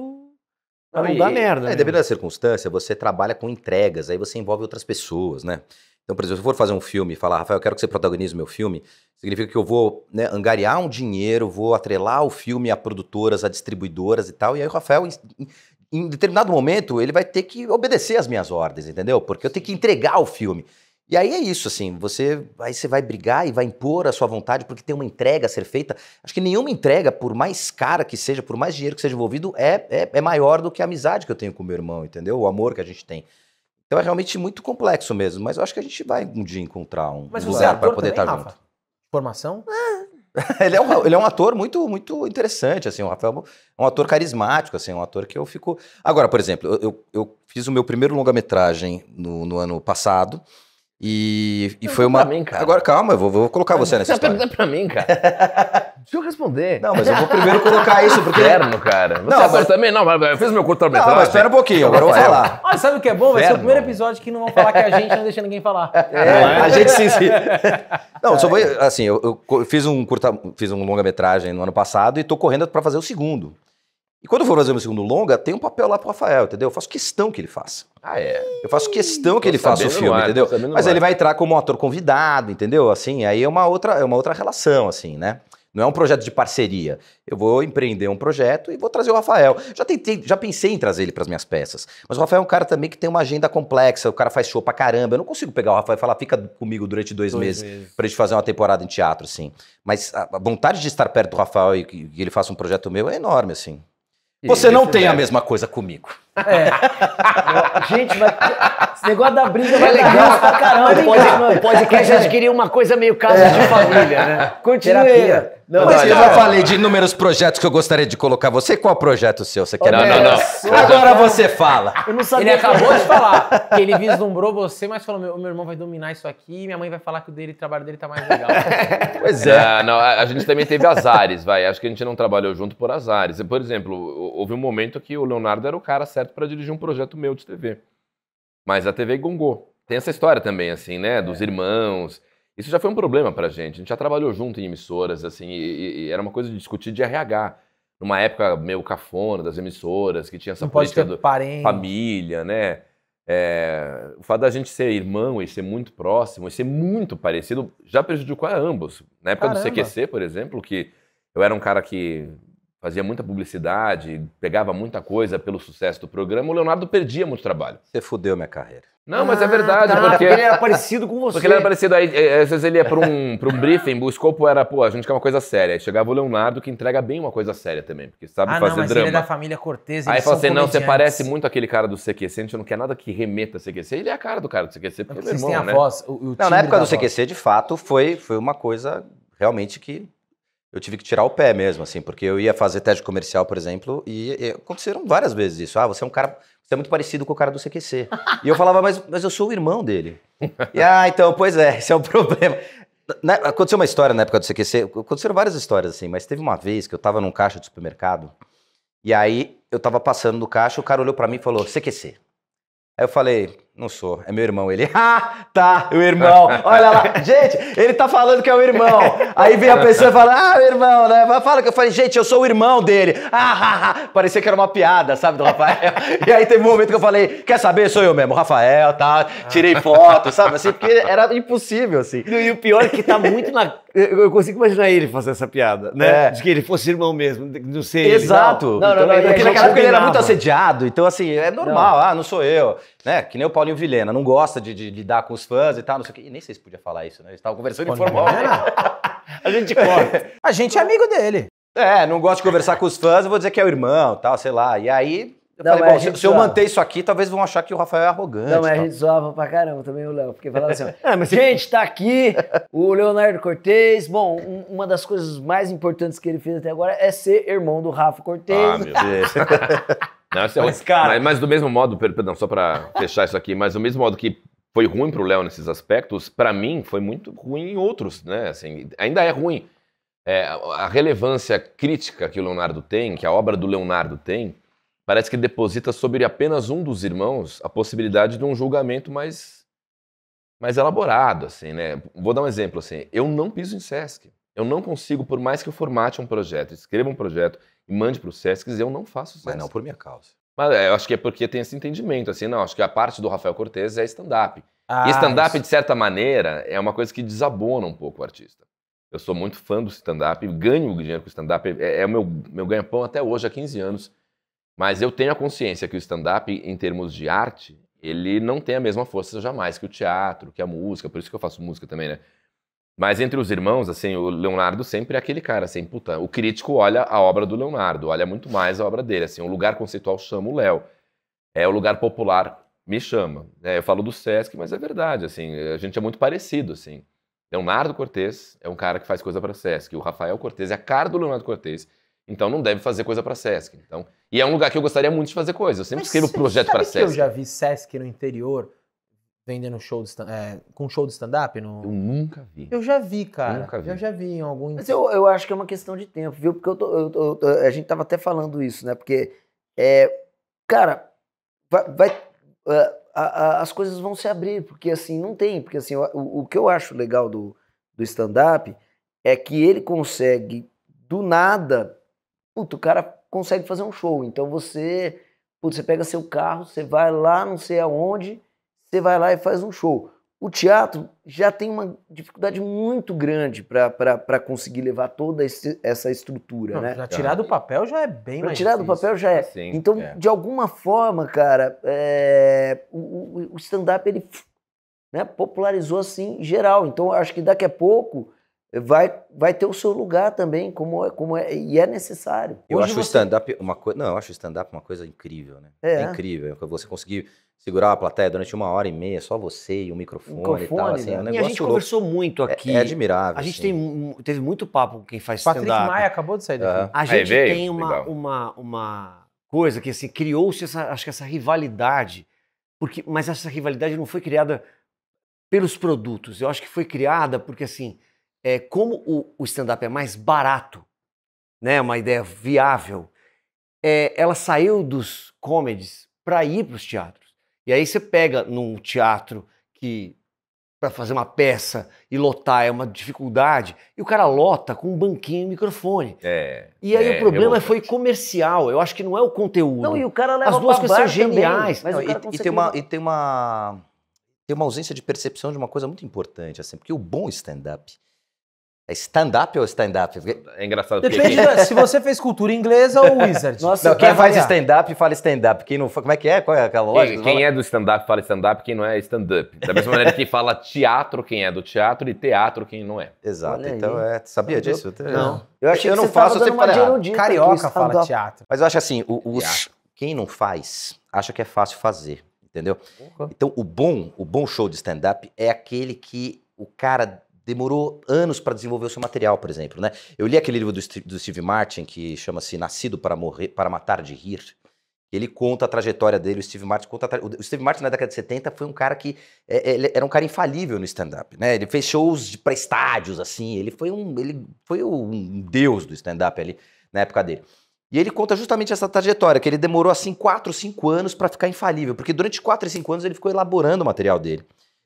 pra não, não e, dar merda. É, né? Devido à circunstância, você trabalha com entregas, aí você envolve outras pessoas, né? Então, por exemplo, se eu for fazer um filme e falar, Rafael, eu quero que você protagonize meu filme, significa que eu vou né, angariar um dinheiro, vou atrelar o filme a produtoras, a distribuidoras e tal. E aí o Rafael, em, em determinado momento, ele vai ter que obedecer às minhas ordens, entendeu? Porque eu tenho que entregar o filme. E aí é isso, assim, você, aí você vai brigar e vai impor a sua vontade, porque tem uma entrega a ser feita. Acho que nenhuma entrega, por mais cara que seja, por mais dinheiro que seja envolvido, é, é, é maior do que a amizade que eu tenho com meu irmão, entendeu? O amor que a gente tem. Então é realmente muito complexo mesmo, mas eu acho que a gente vai um dia encontrar um mas é lugar para poder estar tá junto. Formação? É. ele, é um, ele é um ator muito muito interessante, assim, o Rafael é um ator carismático, assim, é um ator que eu fico... Agora, por exemplo, eu, eu, eu fiz o meu primeiro longa-metragem no, no ano passado, e, e foi uma. Mim, Agora calma, eu vou, vou colocar você nessa história. Você tá pra mim, cara. Deixa eu responder. Não, mas eu vou primeiro colocar isso, porque. Inferno, cara. Você não, agora mas... também não, mas eu fiz meu curta-metragem. Não, mas espera um pouquinho, agora eu vou falar. sabe o que é bom? Vai ser o primeiro episódio que não vão falar que a gente não deixa ninguém falar. É, é. a gente sim, sim. Não, só vou. Assim, eu, eu fiz um curta. Fiz um longa-metragem no ano passado e tô correndo pra fazer o segundo. E quando eu for fazer o meu segundo longa, tem um papel lá pro Rafael, entendeu? Eu faço questão que ele faça. Ah, é? Eu faço questão que tô ele faça o filme, ar, entendeu? Mas ele vai entrar como um ator convidado, entendeu? Assim, aí é uma outra, é uma outra relação, assim, né? Não é um projeto de parceria. Eu vou empreender um projeto e vou trazer o Rafael. Já tentei, já pensei em trazer ele para as minhas peças. Mas o Rafael é um cara também que tem uma agenda complexa, o cara faz show pra caramba. Eu não consigo pegar o Rafael e falar, fica comigo durante dois, dois meses, meses. pra gente fazer uma temporada em teatro, assim. Mas a vontade de estar perto do Rafael e que ele faça um projeto meu é enorme, assim. Você não tem a é. mesma coisa comigo. É. Gente, vai... esse negócio da briga vai é legal pra caramba. O podcast, adquiriu uma coisa meio casa é. de família, né? Continue. Terapia. Não, mas eu já falei de inúmeros projetos que eu gostaria de colocar. Você, qual projeto seu você quer? Não, não, não. Agora você fala. Eu não sabia. Ele acabou de falar que ele vislumbrou você, mas falou: meu, meu irmão vai dominar isso aqui, minha mãe vai falar que o dele, o trabalho dele tá mais legal. pois é. é não, a, a gente também teve azares, vai. Acho que a gente não trabalhou junto por azares. Por exemplo, houve um momento que o Leonardo era o cara certo para dirigir um projeto meu de TV. Mas a TV gongou. Tem essa história também, assim, né? Dos é. irmãos. Isso já foi um problema pra gente. A gente já trabalhou junto em emissoras, assim, e, e era uma coisa de discutir de RH. Numa época meio cafona das emissoras, que tinha essa Não política do família, né? É, o fato da gente ser irmão e ser muito próximo e ser muito parecido já prejudicou a ambos. Na época Caramba. do CQC, por exemplo, que eu era um cara que fazia muita publicidade, pegava muita coisa pelo sucesso do programa, o Leonardo perdia muito trabalho. Você fudeu minha carreira. Não, mas é verdade. Ah, tá, porque ele era parecido com você. Porque ele era parecido. Aí, é, às vezes ele ia para um, um briefing, o escopo era, pô, a gente quer uma coisa séria. Aí chegava o Leonardo que entrega bem uma coisa séria também, porque sabe ah, fazer não, mas drama. Ele é da família Cortez, Aí fala assim: não, você parece muito aquele cara do CQC, a gente não quer nada que remeta a CQC. Ele é a cara do cara do CQC, porque, é meu irmão, né? Voz, o, o não, na época do voz. CQC, de fato, foi, foi uma coisa realmente que eu tive que tirar o pé mesmo, assim, porque eu ia fazer teste comercial, por exemplo, e, e, aconteceram várias vezes isso. Ah, você é um cara, você é muito parecido com o cara do CQC. e eu falava, mas, mas eu sou o irmão dele. e ah, então, pois é, esse é o problema. Na, aconteceu uma história na época do CQC, aconteceram várias histórias, assim, mas teve uma vez que eu tava num caixa de supermercado, e aí eu tava passando no caixa, o cara olhou para mim e falou, CQC. Aí eu falei, não sou, é meu irmão ele. Ah, tá, o irmão. Olha lá, gente, ele tá falando que é o irmão. Aí vem a pessoa e fala, ah, meu irmão, né? Fala que eu falei, gente, eu sou o irmão dele. Ah, ah, ah. parecia que era uma piada, sabe, do Rafael. E aí teve um momento que eu falei, quer saber, sou eu mesmo, Rafael, tá? Tirei foto, sabe? Assim, porque era impossível, assim. E o pior é que tá muito na. Eu consigo imaginar ele fazer essa piada, né? É. De que ele fosse irmão mesmo, não sei. Exato. Ele. Não, não, não, porque então, é ele era muito assediado, então, assim, é normal, ah, não sou eu. Né? Que nem o Paulinho. Antônio Vilhena, não gosta de, de, lidar com os fãs e tal, não sei o quê. E nem sei se podia falar isso, né? Eles estavam conversando informal. a gente a gente é amigo dele. É, não gosto de conversar com os fãs, eu vou dizer que é o irmão tal, sei lá. E aí, eu não, falei, bom, se, se, eu manter isso aqui, talvez vão achar que o Rafael é arrogante. Não, mas a gente zoava pra caramba também o Léo, porque falava assim, ah, gente, tá aqui o Leonardo Cortez. Bom, um, uma das coisas mais importantes que ele fez até agora é ser irmão do Rafa Cortez. Ah, meu Deus. É mas, é cara... mas, mas, do mesmo modo, perdão, só para fechar isso aqui, mas do mesmo modo que foi ruim para o Léo nesses aspectos, para mim foi muito ruim em outros, né? Assim, ainda é ruim. É, a relevância crítica que o Leonardo tem, que a obra do Leonardo tem, parece que deposita sobre apenas um dos irmãos a possibilidade de um julgamento mais mais elaborado, assim, né? Vou dar um exemplo assim. Eu não piso em Sesc. Eu não consigo, por mais que eu formate um projeto, escreva um projeto, e mande para o SESC, eu não faço SESC. Mas não por minha causa. Mas é, eu acho que é porque tem esse entendimento, assim, não, acho que a parte do Rafael Cortez é stand-up. Ah, e stand-up, de certa maneira, é uma coisa que desabona um pouco o artista. Eu sou muito fã do stand-up, ganho dinheiro com stand-up, é, é, o meu, meu ganha-pão até hoje, há 15 anos. Mas eu tenho a consciência que o stand-up, em termos de arte, ele não tem a mesma força jamais que o teatro, que a música, por isso que eu faço música também, né? Mas entre os irmãos, assim, o Leonardo sempre é aquele cara, assim, puta, o crítico olha a obra do Leonardo, olha muito mais a obra dele, assim, o lugar conceitual chama o Léo. É o lugar popular me chama. É, eu falo do SESC, mas é verdade, assim, a gente é muito parecido, assim. Leonardo Cortez é um cara que faz coisa para SESC, o Rafael Cortez é a cara do Leonardo Cortez. Então não deve fazer coisa para SESC, então. E é um lugar que eu gostaria muito de fazer coisa. Eu sempre mas escrevo projeto para SESC. eu já vi SESC no interior vendendo show de é, com show de stand-up? No... Eu nunca vi. Eu já vi, cara. Eu nunca vi. Eu já vi em algum. Mas eu, eu acho que é uma questão de tempo, viu? Porque eu tô, eu, tô, eu a gente tava até falando isso, né? Porque, é, cara, vai, vai é, a, a, as coisas vão se abrir, porque assim, não tem. Porque assim, o, o que eu acho legal do, do stand-up é que ele consegue, do nada, puto, o cara consegue fazer um show. Então você, puto, você pega seu carro, você vai lá, não sei aonde você vai lá e faz um show. O teatro já tem uma dificuldade muito grande para conseguir levar toda esse, essa estrutura, Não, né? Já tirar do papel já é bem pra mais tirar difícil. do papel já é. Sim, então, é. de alguma forma, cara, é, o, o stand-up, ele né, popularizou assim em geral. Então, acho que daqui a pouco vai, vai ter o seu lugar também, como é, como é, e é necessário. Eu Hoje acho você... o stand-up uma coisa. Não, eu acho stand-up uma coisa incrível, né? É. é incrível. É você conseguir segurar a plateia durante uma hora e meia, só você e o microfone, microfone e tal. Assim, é um negócio né? e a gente louco. conversou muito é, aqui. É, é admirável. A gente assim. tem, teve muito papo com quem faz stand-up. Patrick Maia acabou de sair daqui. É. A gente tem uma, uma, uma coisa que assim, criou-se essa, acho que essa rivalidade, porque, mas essa rivalidade não foi criada pelos produtos. Eu acho que foi criada porque assim, é, como o, o stand-up é mais barato, né, uma ideia viável, é, ela saiu dos comedies para ir para os teatros. E aí você pega num teatro que para fazer uma peça e lotar é uma dificuldade, e o cara lota com um banquinho e um microfone. É, e aí é, o problema é foi comercial, eu acho que não é o conteúdo. Não, e o cara leva As duas coisas são geniais. não, e, e, tem uma, e tem uma tem uma ausência de percepção de uma coisa muito importante, assim, porque o bom stand-up é stand-up ou stand-up? É engraçado. Depende porque... se você fez cultura inglesa ou wizard. Nossa, não, quem faz stand-up fala stand-up. Quem não como é que é? Qual é aquela lógica? Quem, quem é do stand-up fala stand-up, quem não é, é stand-up. Da mesma maneira que fala teatro, quem é do teatro, e teatro, quem não é. Exato. Olha então, aí. é, sabia tá disso? Não. Eu achei eu não faço, você fala. Carioca fala teatro. Mas eu acho assim, o, os, quem não faz, acha que é fácil fazer, entendeu? Uhum. Então, o bom, o bom show de stand-up é aquele que o cara demorou anos para desenvolver o seu material, por exemplo, né? Eu li aquele livro do, do Steve Martin que chama-se Nascido para Morrer, para Matar de Rir. Ele conta a trajetória dele, o Steve Martin conta tra... O Steve Martin na década de 70 foi um cara que é, era um cara infalível no stand-up, né? Ele fez shows para estádios, assim, ele foi um, ele foi um deus do stand-up ali na época dele. E ele conta justamente essa trajetória, que ele demorou assim 4, 5 anos para ficar infalível, porque durante 4 e 5 anos ele ficou elaborando o material dele,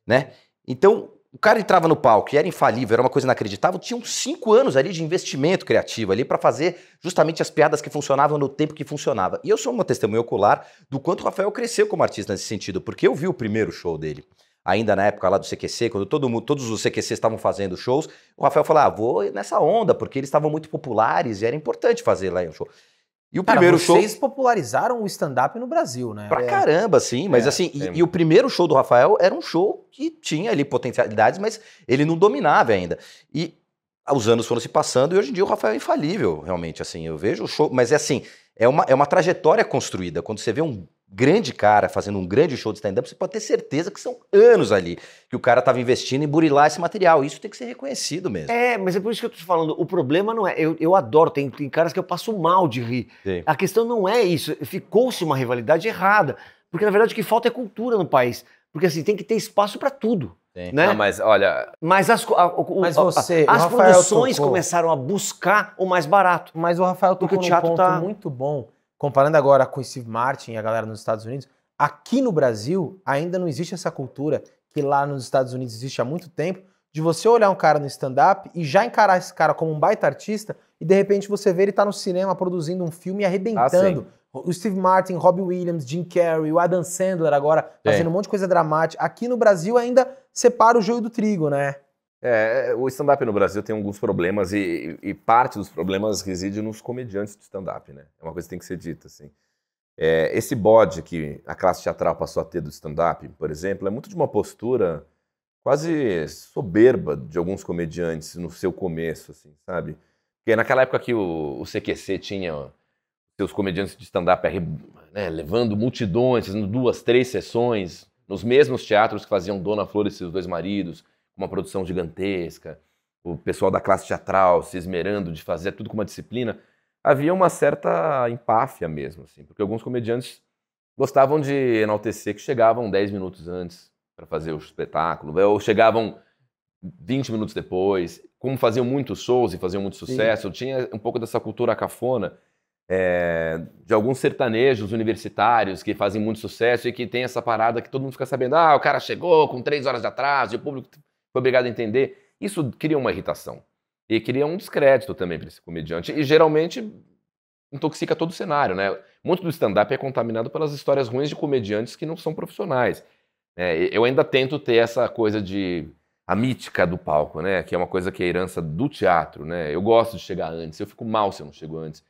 né? Então, o cara entrava no palco e era infalível, era uma coisa inacreditável. Tinham cinco anos ali de investimento criativo ali para fazer justamente as piadas que funcionavam no tempo que funcionava. E eu sou uma testemunha ocular do quanto o Rafael cresceu como artista nesse sentido, porque eu vi o primeiro show dele ainda na época lá do CQC, quando todo mundo, todos os CQCs estavam fazendo shows, o Rafael falava, ah, vou nessa onda, porque eles estavam muito populares e era importante fazer lá um show. E o Cara, primeiro vocês show. Vocês popularizaram o stand-up no Brasil, né? Pra é. caramba, sim. Mas é, assim, é. E, e, o primeiro show do Rafael era um show que tinha ali potencialidades, mas ele não dominava ainda. E os anos foram se passando e hoje em dia o Rafael é infalível, realmente. Assim, eu vejo o show. Mas é assim, é uma, é uma trajetória construída. Quando você vê um grande cara fazendo um grande show de stand-up, você pode ter certeza que são anos ali que o cara estava investindo em burilar esse material. Isso tem que ser reconhecido mesmo. É, mas é por isso que eu tô te falando. O problema não é. Eu, eu adoro, tem, tem caras que eu passo mal de rir. Sim. A questão não é isso. Ficou-se uma rivalidade errada. Porque, na verdade, o que falta é cultura no país. Porque, assim, tem que ter espaço para tudo. Sim. Né? Não, mas olha. Mas as, a, o, mas você, a, as produções tocou. começaram a buscar o mais barato. Mas o Rafael tocou porque o teatro ponto tá... muito bom comparando agora com o Steve Martin e a galera nos Estados Unidos, aqui no Brasil ainda não existe essa cultura que lá nos Estados Unidos existe há muito tempo, de você olhar um cara no stand-up e já encarar esse cara como um baita artista e de repente você vê ele tá no cinema produzindo um filme e arrebentando. Ah, o Steve Martin, Robbie Williams, Jim Carrey, o Adam Sandler agora fazendo um monte de coisa dramática. Aqui no Brasil ainda separa o joio do trigo, né? É, é, o stand-up no Brasil tem alguns problemas e, e, parte dos problemas reside nos comediantes do stand-up, né? É uma coisa que tem que ser dita, assim. É, esse bode que a classe teatral passou a ter do stand-up, por exemplo, é muito de uma postura quase soberba de alguns comediantes no seu começo, assim, sabe? Porque naquela época que o, o CQC tinha seus comediantes de stand-up né, levando multidões, fazendo duas, três sessões nos mesmos teatros que faziam Dona Flor e seus dois maridos, uma produção gigantesca, o pessoal da classe teatral se esmerando de fazer tudo com uma disciplina, havia uma certa empáfia mesmo, assim, porque alguns comediantes gostavam de enaltecer que chegavam 10 minutos antes para fazer o espetáculo, ou chegavam 20 minutos depois. Como faziam muitos shows e faziam muito sucesso, Sim. tinha um pouco dessa cultura cafona é, de alguns sertanejos universitários que fazem muito sucesso e que tem essa parada que todo mundo fica sabendo: ah, o cara chegou com três horas de atraso e o público foi obrigado a entender. Isso cria uma irritação. E cria um descrédito também para esse comediante. E geralmente intoxica todo o cenário, né? Muito do stand-up é contaminado pelas histórias ruins de comediantes que não são profissionais. É, eu ainda tento ter essa coisa de a mítica do palco, né? Que é uma coisa que é herança do teatro, né? Eu gosto de chegar antes, eu fico mal se eu não chego antes.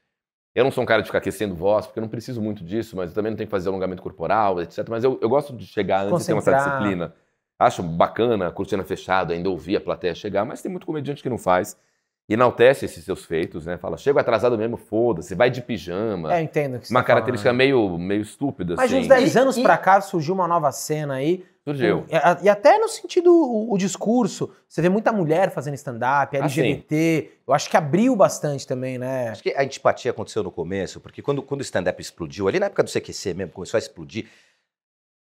Eu não sou um cara de ficar aquecendo voz, porque eu não preciso muito disso, mas eu também não tenho que fazer alongamento corporal, etc. Mas eu, eu gosto de chegar antes e ter uma certa disciplina. Acho bacana, cortina fechada, ainda ouvir a plateia chegar, mas tem muito comediante que não faz. Enaltece esses seus feitos, né? Fala, chego atrasado mesmo, foda-se, vai de pijama. É, eu entendo. Que você uma tá característica meio, meio estúpida, Mas assim. uns 10 anos e... pra cá surgiu uma nova cena aí. Surgiu. E, e até no sentido, o, o, discurso. Você vê muita mulher fazendo stand-up, LGBT. Ah, eu acho que abriu bastante também, né? Acho que a antipatia aconteceu no começo, porque quando, quando o stand-up explodiu, ali na época do CQC mesmo, começou a explodir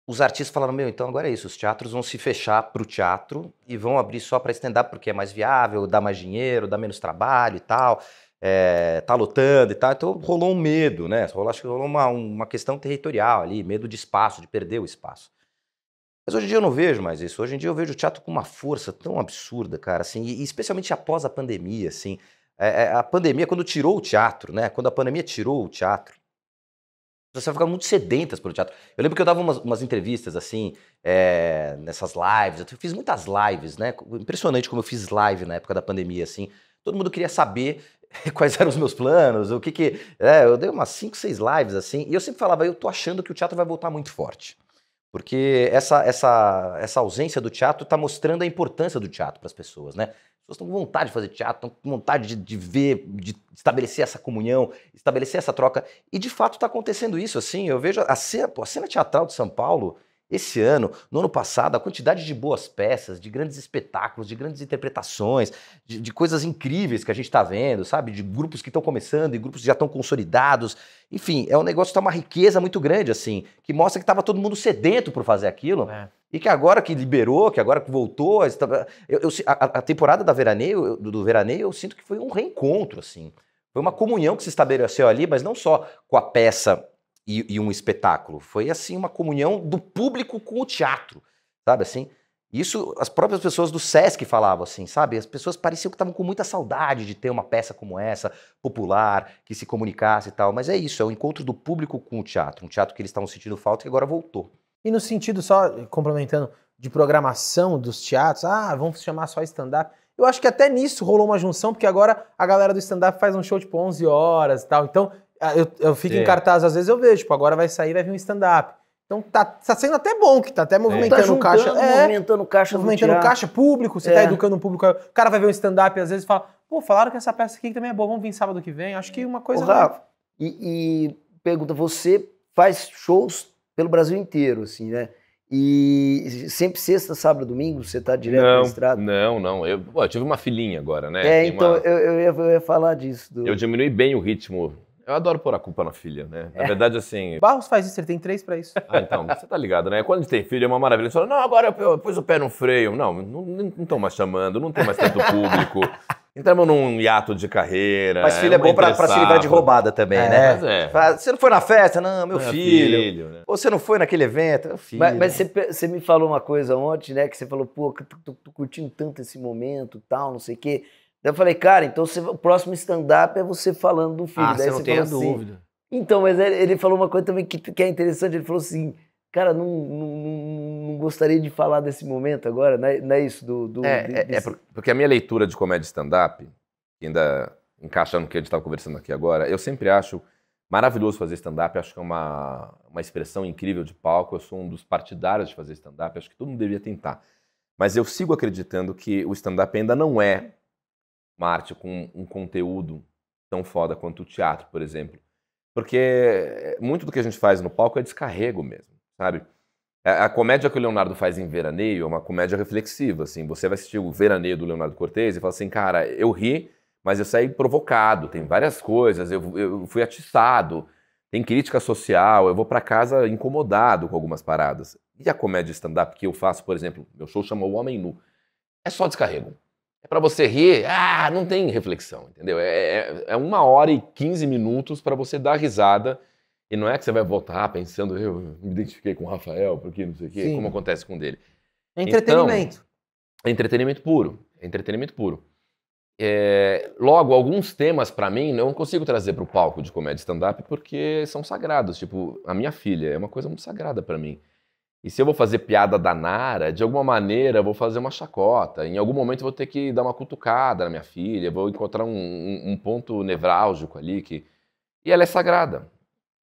os artistas falaram: meu, então agora é isso, os teatros vão se fechar para o teatro e vão abrir só para stand-up porque é mais viável, dá mais dinheiro, dá menos trabalho e tal, é, tá lotando e tal. Então rolou um medo, né? Rolou, acho que rolou uma, uma questão territorial ali, medo de espaço, de perder o espaço. Mas hoje em dia eu não vejo mais isso. Hoje em dia eu vejo o teatro com uma força tão absurda, cara, assim, e, especialmente após a pandemia, assim. É, é, a pandemia, quando tirou o teatro, né? Quando a pandemia tirou o teatro, pessoas ficaram muito sedentas pelo teatro. Eu lembro que eu dava umas, umas entrevistas, assim, é, nessas lives. Eu fiz muitas lives, né? Impressionante como eu fiz live na época da pandemia, assim. Todo mundo queria saber quais eram os meus planos, o que que... É, eu dei umas 5, 6 lives, assim. E eu sempre falava, eu tô achando que o teatro vai voltar muito forte. Porque essa, essa, essa ausência do teatro está mostrando a importância do teatro para as pessoas, né? pessoas estão com vontade de fazer teatro, estão com vontade de, de, ver, de estabelecer essa comunhão, estabelecer essa troca. E de fato está acontecendo isso, assim. Eu vejo a cena, a cena teatral de São Paulo esse ano, no ano passado, a quantidade de boas peças, de grandes espetáculos, de grandes interpretações, de, de coisas incríveis que a gente está vendo, sabe? De grupos que estão começando e grupos que já estão consolidados. Enfim, é um negócio que está uma riqueza muito grande, assim, que mostra que estava todo mundo sedento por fazer aquilo. É. E que agora que liberou, que agora que voltou, eu, eu, a, a, temporada da veraneio, do, do veraneio, eu sinto que foi um reencontro, assim. Foi uma comunhão que se estabeleceu ali, mas não só com a peça e, e, um espetáculo. Foi assim uma comunhão do público com o teatro, sabe assim? Isso as próprias pessoas do SESC falavam assim, sabe? As pessoas pareciam que estavam com muita saudade de ter uma peça como essa, popular, que se comunicasse e tal, mas é isso, é o encontro do público com o teatro, um teatro que eles estavam sentindo falta e agora voltou. E no sentido só complementando de programação dos teatros, ah, vamos chamar só stand-up. Eu acho que até nisso rolou uma junção, porque agora a galera do stand-up faz um show tipo 11 horas e tal. Então ah, eu, eu fico Sim. em é. cartaz, às vezes eu vejo, tipo, agora vai sair, vai vir um stand-up. Então tá, tá sendo até bom que tá até é. movimentando tá caixa. É, movimentando caixa Movimentando caixa público, você tá é. tá educando o público. O cara vai ver um stand-up às vezes fala, pô, falaram que essa peça aqui também é boa, vamos vir sábado que vem. Acho que uma coisa. Ô, Rafa, e, e pergunta, você faz shows pelo Brasil inteiro, assim, né? E sempre sexta, sábado, domingo, você tá direto não, na estrada? Não, não. Eu, pô, eu tive uma filhinha agora, né? É, Tem então uma... eu, eu, ia, eu, ia, falar disso. Do... Eu diminui bem o ritmo eu adoro pôr a culpa na filha, né? Na é. verdade, assim. Barros faz isso, ele tem três para isso. Ah, então, você tá ligado, né? Quando a gente tem filho é uma maravilha. Você fala, não, agora eu, eu pus o pé no freio. Não, não estão mais chamando, não tem mais tanto público. Entramos num hiato de carreira. Mas filho é, é bom pra, pra, se livrar de roubada também, é, né? Mas é. você não foi na festa? Não, meu não filho. filho né? Ou você não foi naquele evento? Meu filho. Mas, mas você, você, me falou uma coisa ontem, né? Que você falou, pô, tô, tô curtindo tanto esse momento tal, não sei o quê. Então eu falei, cara, então você, o próximo stand-up é você falando do filho. Ah, Daí você não tem assim, dúvida. Então, mas ele falou uma coisa também que, que é interessante. Ele falou assim, cara, não, não, não, gostaria de falar desse momento agora, não é, não é isso? Do, do é, é, é porque a minha leitura de comédia stand-up, ainda encaixando o que a gente estava conversando aqui agora, eu sempre acho maravilhoso fazer stand-up, acho que é uma, uma expressão incrível de palco, eu sou um dos partidários de fazer stand-up, acho que todo mundo deveria tentar. Mas eu sigo acreditando que o stand-up ainda não é uma arte com um conteúdo tão foda quanto o teatro, por exemplo. Porque muito do que a gente faz no palco é descarrego mesmo, sabe? A comédia que o Leonardo faz em Veraneio é uma comédia reflexiva, assim. Você vai assistir o Veraneio do Leonardo Cortez e fala assim, cara, eu ri, mas eu saí provocado, tem várias coisas, eu, eu fui atiçado, tem crítica social, eu vou para casa incomodado com algumas paradas. E a comédia stand-up que eu faço, por exemplo, meu show chama O Homem Nu, é só descarrego é para você rir, ah, não tem reflexão, entendeu? É, é, é uma hora e quinze minutos para você dar risada e não é que você vai voltar pensando, eu me identifiquei com o Rafael, porque não sei o quê, Sim. como acontece com dele. É entretenimento. Então, é entretenimento puro, é entretenimento puro. É, logo, alguns temas para mim não consigo trazer para o palco de comédia stand-up porque são sagrados. Tipo, a minha filha é uma coisa muito sagrada para mim. E se eu vou fazer piada da Nara, de alguma maneira eu vou fazer uma chacota. Em algum momento eu vou ter que dar uma cutucada na minha filha, vou encontrar um, um, um ponto nevrálgico ali. que E ela é sagrada.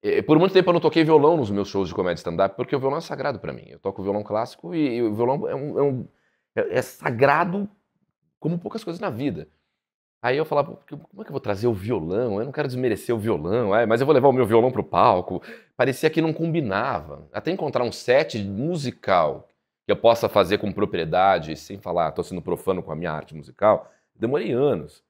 E, por muito tempo eu não toquei violão nos meus shows de comédia stand-up, porque o violão é sagrado para mim. Eu toco violão clássico e, e o violão é, um, é, é, é sagrado como poucas coisas na vida. Aí eu falava, como é que eu vou trazer o violão? Eu não quero desmerecer o violão, mas eu vou levar o meu violão para o palco. Parecia que não combinava. Até encontrar um set musical que eu possa fazer com propriedade, sem falar, estou sendo profano com a minha arte musical, demorei anos.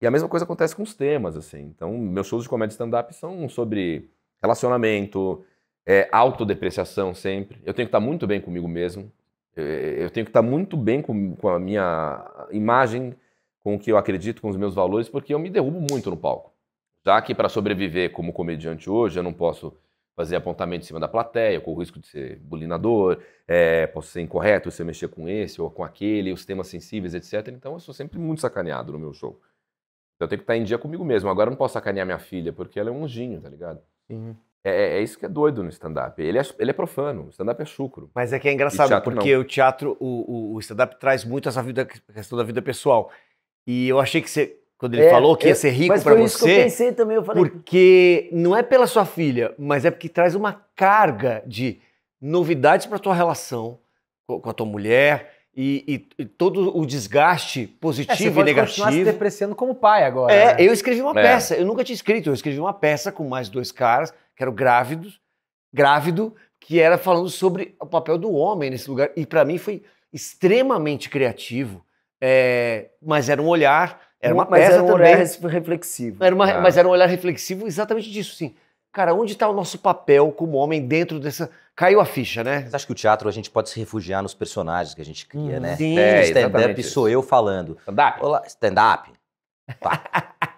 E a mesma coisa acontece com os temas, assim. Então, meus shows de comédia stand-up são sobre relacionamento, é, autodepreciação sempre. Eu tenho que estar tá muito bem comigo mesmo. É, eu tenho que estar tá muito bem com, com a minha imagem com o que eu acredito, com os meus valores, porque eu me derrubo muito no palco. Já que para sobreviver como comediante hoje, eu não posso fazer apontamento em cima da plateia, com o risco de ser bulinador, é, posso ser incorreto se eu mexer com esse ou com aquele, os temas sensíveis, etc. Então eu sou sempre muito sacaneado no meu show. Então eu tenho que estar em dia comigo mesmo. Agora eu não posso sacanear minha filha, porque ela é um anjinho, tá ligado? Uhum. É, é, isso que é doido no stand-up. Ele é, ele é profano, o stand-up é chucro. Mas é que é engraçado, porque não. o teatro, o, o, o stand-up traz muito essa vida, questão da vida pessoal. E eu achei que você, quando ele é, falou que eu, ia é, ser rico para você. eu pensei também, eu falei. Porque não é pela sua filha, mas é porque traz uma carga de novidades para tua relação com a tua mulher. E, e, e, todo o desgaste é, positivo é, e negativo. Você se depreciando como pai agora. É, né? eu escrevi uma é. peça, eu nunca tinha escrito, eu escrevi uma peça com mais dois caras, que eram grávidos, grávido, que era falando sobre o papel do homem nesse lugar. E para mim foi extremamente criativo, é, mas era um olhar, era uma mas peça era um também. olhar reflexivo. Era uma, ah. Mas era um olhar reflexivo exatamente disso, sim. Cara, onde está o nosso papel como homem dentro dessa. Caiu a ficha, né? Mas acho que o teatro a gente pode se refugiar nos personagens que a gente cria, hum, né? Sim, é, stand-up sou eu falando. Stand-up? Stand-up.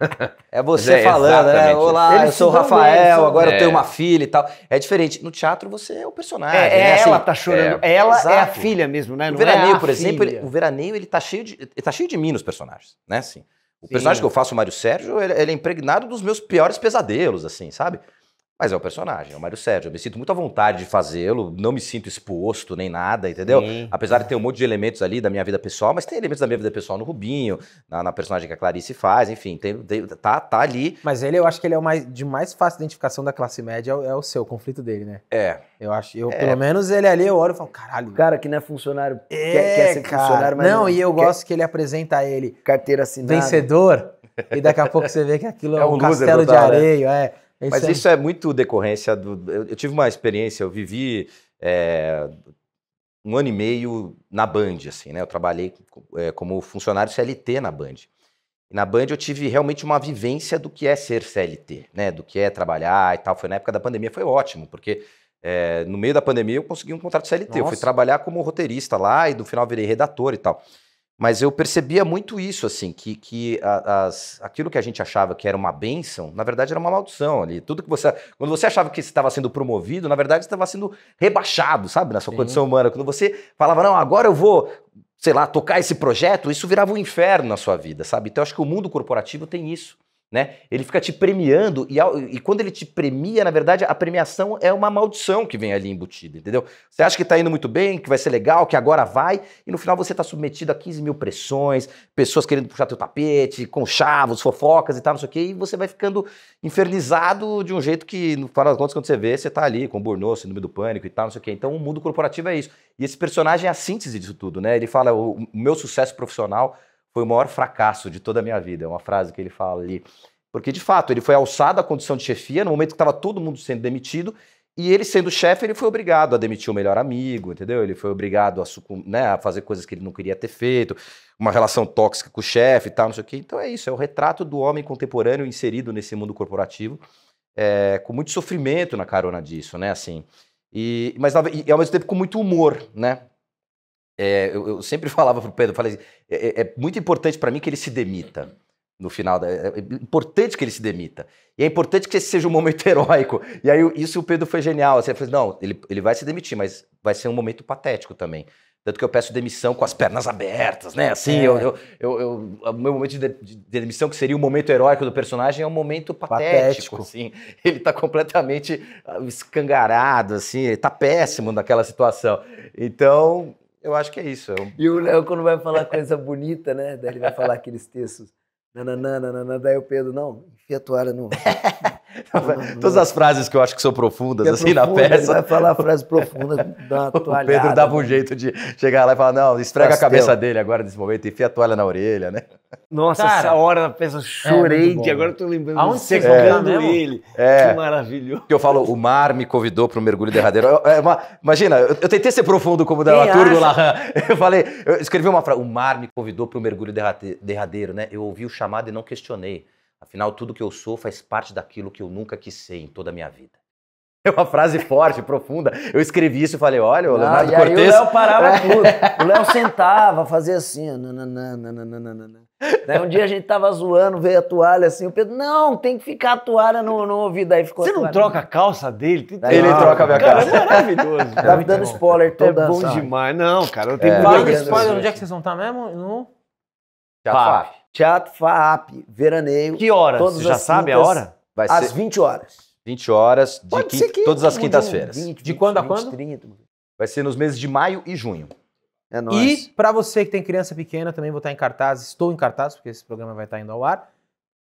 é você é, falando, né? Olá, eu sou o Rafael, agora é. eu né? tenho uma filha e tal. É diferente. No teatro você é o personagem. É, né? é assim, ela tá chorando. É, ela exato. é a filha mesmo, né? Não o veraneio, é por exemplo, ele, o veraneio ele tá cheio de, tá cheio de mim nos personagens, né? Assim, o Sim. personagem que eu faço, o Mário Sérgio, ele, ele é impregnado dos meus piores pesadelos, assim, sabe? Mas é o personagem, é o Mário Sérgio. Eu me sinto muito à vontade de fazê-lo, não me sinto exposto nem nada, entendeu? Sim. Apesar de ter um monte de elementos ali da minha vida pessoal, mas tem elementos da minha vida pessoal no Rubinho, na, na personagem que a Clarice faz, enfim, tem, tem, tá, tá ali. Mas ele, eu acho que ele é o mais, de mais fácil identificação da classe média, é o, é o seu, o conflito dele, né? É. Eu acho, eu, é. pelo menos ele ali, eu olho e falo, caralho. Cara que não é funcionário, é, quer, é, quer é ser cara. funcionário, mas. Não, não e eu quer... gosto que ele apresenta ele. Carteira assinada. Vencedor. e daqui a pouco você vê que aquilo é, é um, castelo de né? areia, né? é. Esse Mas é... isso é muito decorrência do. Eu, eu tive uma experiência, eu vivi é, um ano e meio na Band, assim, né? Eu trabalhei é, como funcionário CLT na Band. E na Band eu tive realmente uma vivência do que é ser CLT, né? Do que é trabalhar e tal. Foi na época da pandemia, foi ótimo, porque é, no meio da pandemia eu consegui um contrato CLT. Nossa. Eu fui trabalhar como roteirista lá e no final virei redator e tal. Mas eu percebia muito isso, assim, que, que as, aquilo que a gente achava que era uma benção, na verdade era uma maldição ali. Tudo que você. Quando você achava que estava sendo promovido, na verdade estava sendo rebaixado, sabe, na sua Sim. condição humana. Quando você falava, não, agora eu vou, sei lá, tocar esse projeto, isso virava um inferno na sua vida, sabe? Então eu acho que o mundo corporativo tem isso. Né? Ele fica te premiando e, ao, e, quando ele te premia, na verdade, a premiação é uma maldição que vem ali embutida, entendeu? Você acha que está indo muito bem, que vai ser legal, que agora vai, e no final você está submetido a 15 mil pressões, pessoas querendo puxar teu tapete, com chavos, fofocas e tal, não sei o quê, e você vai ficando infernizado de um jeito que, no final das contas, quando você vê, você está ali com burnout, síndrome do pânico e tal, não sei o quê. Então o mundo corporativo é isso. E esse personagem é a síntese disso tudo, né? Ele fala: o meu sucesso profissional foi o maior fracasso de toda a minha vida. É uma frase que ele fala ali. Porque, de fato, ele foi alçado à condição de chefia no momento que estava todo mundo sendo demitido. E ele, sendo chefe, ele foi obrigado a demitir o melhor amigo, entendeu? Ele foi obrigado a, né, a fazer coisas que ele não queria ter feito, uma relação tóxica com o chefe e tal, não sei o quê. Então é isso, é o retrato do homem contemporâneo inserido nesse mundo corporativo, é, com muito sofrimento na carona disso, né? Assim, e, mas e, ao mesmo tempo com muito humor, né? É, eu, eu, sempre falava pro Pedro, falei, assim, é, é, é muito importante para mim que ele se demita no final. Da, é, é importante que ele se demita. E é importante que esse seja um momento heróico. E aí isso o Pedro foi genial. Assim, ele não, ele, ele vai se demitir, mas vai ser um momento patético também. Tanto que eu peço demissão com as pernas abertas, né? Assim, é. eu, eu, eu, o meu momento de, de, demissão, que seria o momento heróico do personagem, é um momento patético, patético. assim. Ele tá completamente ah, escangarado, assim, ele tá péssimo naquela situação. Então, eu acho que é isso. É e o Léo, quando vai falar coisa bonita, né? Daí ele vai falar aqueles textos. Nananana, daí o Pedro, não, enfia a toalha no. Todas as frases que eu acho que são profundas, é assim, profunda, na peça. Ele vai falar frases profundas, da toalha. O Pedro dava né? um jeito de chegar lá e falar: não, esfrega a cabeça dele agora nesse momento, enfia a toalha na orelha, né? Nossa, Cara, essa hora da peça é chorei, é, agora eu tô lembrando. Aonde você jogando ele? É, que maravilhoso. Que eu falo, o mar me convidou para o mergulho derradeiro. Eu, é, é uma, imagina, eu, eu, tentei ser profundo como dramaturgo lá. Eu falei, eu escrevi uma frase: o mar me convidou para o mergulho derradeiro, né? Eu ouvi o chamado e não questionei. Afinal, tudo que eu sou faz parte daquilo que eu nunca quis ser em toda a minha vida. É uma frase forte, profunda. Eu escrevi isso e falei, olha, o Leonardo ah, Cortez... o Léo parava é. tudo. O Léo sentava, fazia assim, nananana, Daí um dia a gente tava zoando, veio a toalha assim, o Pedro, não, tem que ficar a toalha no, no ouvido. Aí ficou Você não troca a calça dele? Tem... Daí, ele não, ah, troca a minha cara, calça. Cara, é maravilhoso. Tava tá dando spoiler então é toda. É bom demais. Não, cara, eu tenho é, vários spoiler Onde é que vocês vão estar mesmo? No... Pap. Teatro FAAP, veraneio. Que horas? Todas Você já sabe a hora? Vai às ser... 20 horas. 20 horas, de quinta, que, todas as quintas-feiras. De quando 20, a quando? 30. Vai ser nos meses de maio e junho. É nóis. E para você que tem criança pequena, também vou estar em cartaz, estou em cartaz, porque esse programa vai estar indo ao ar,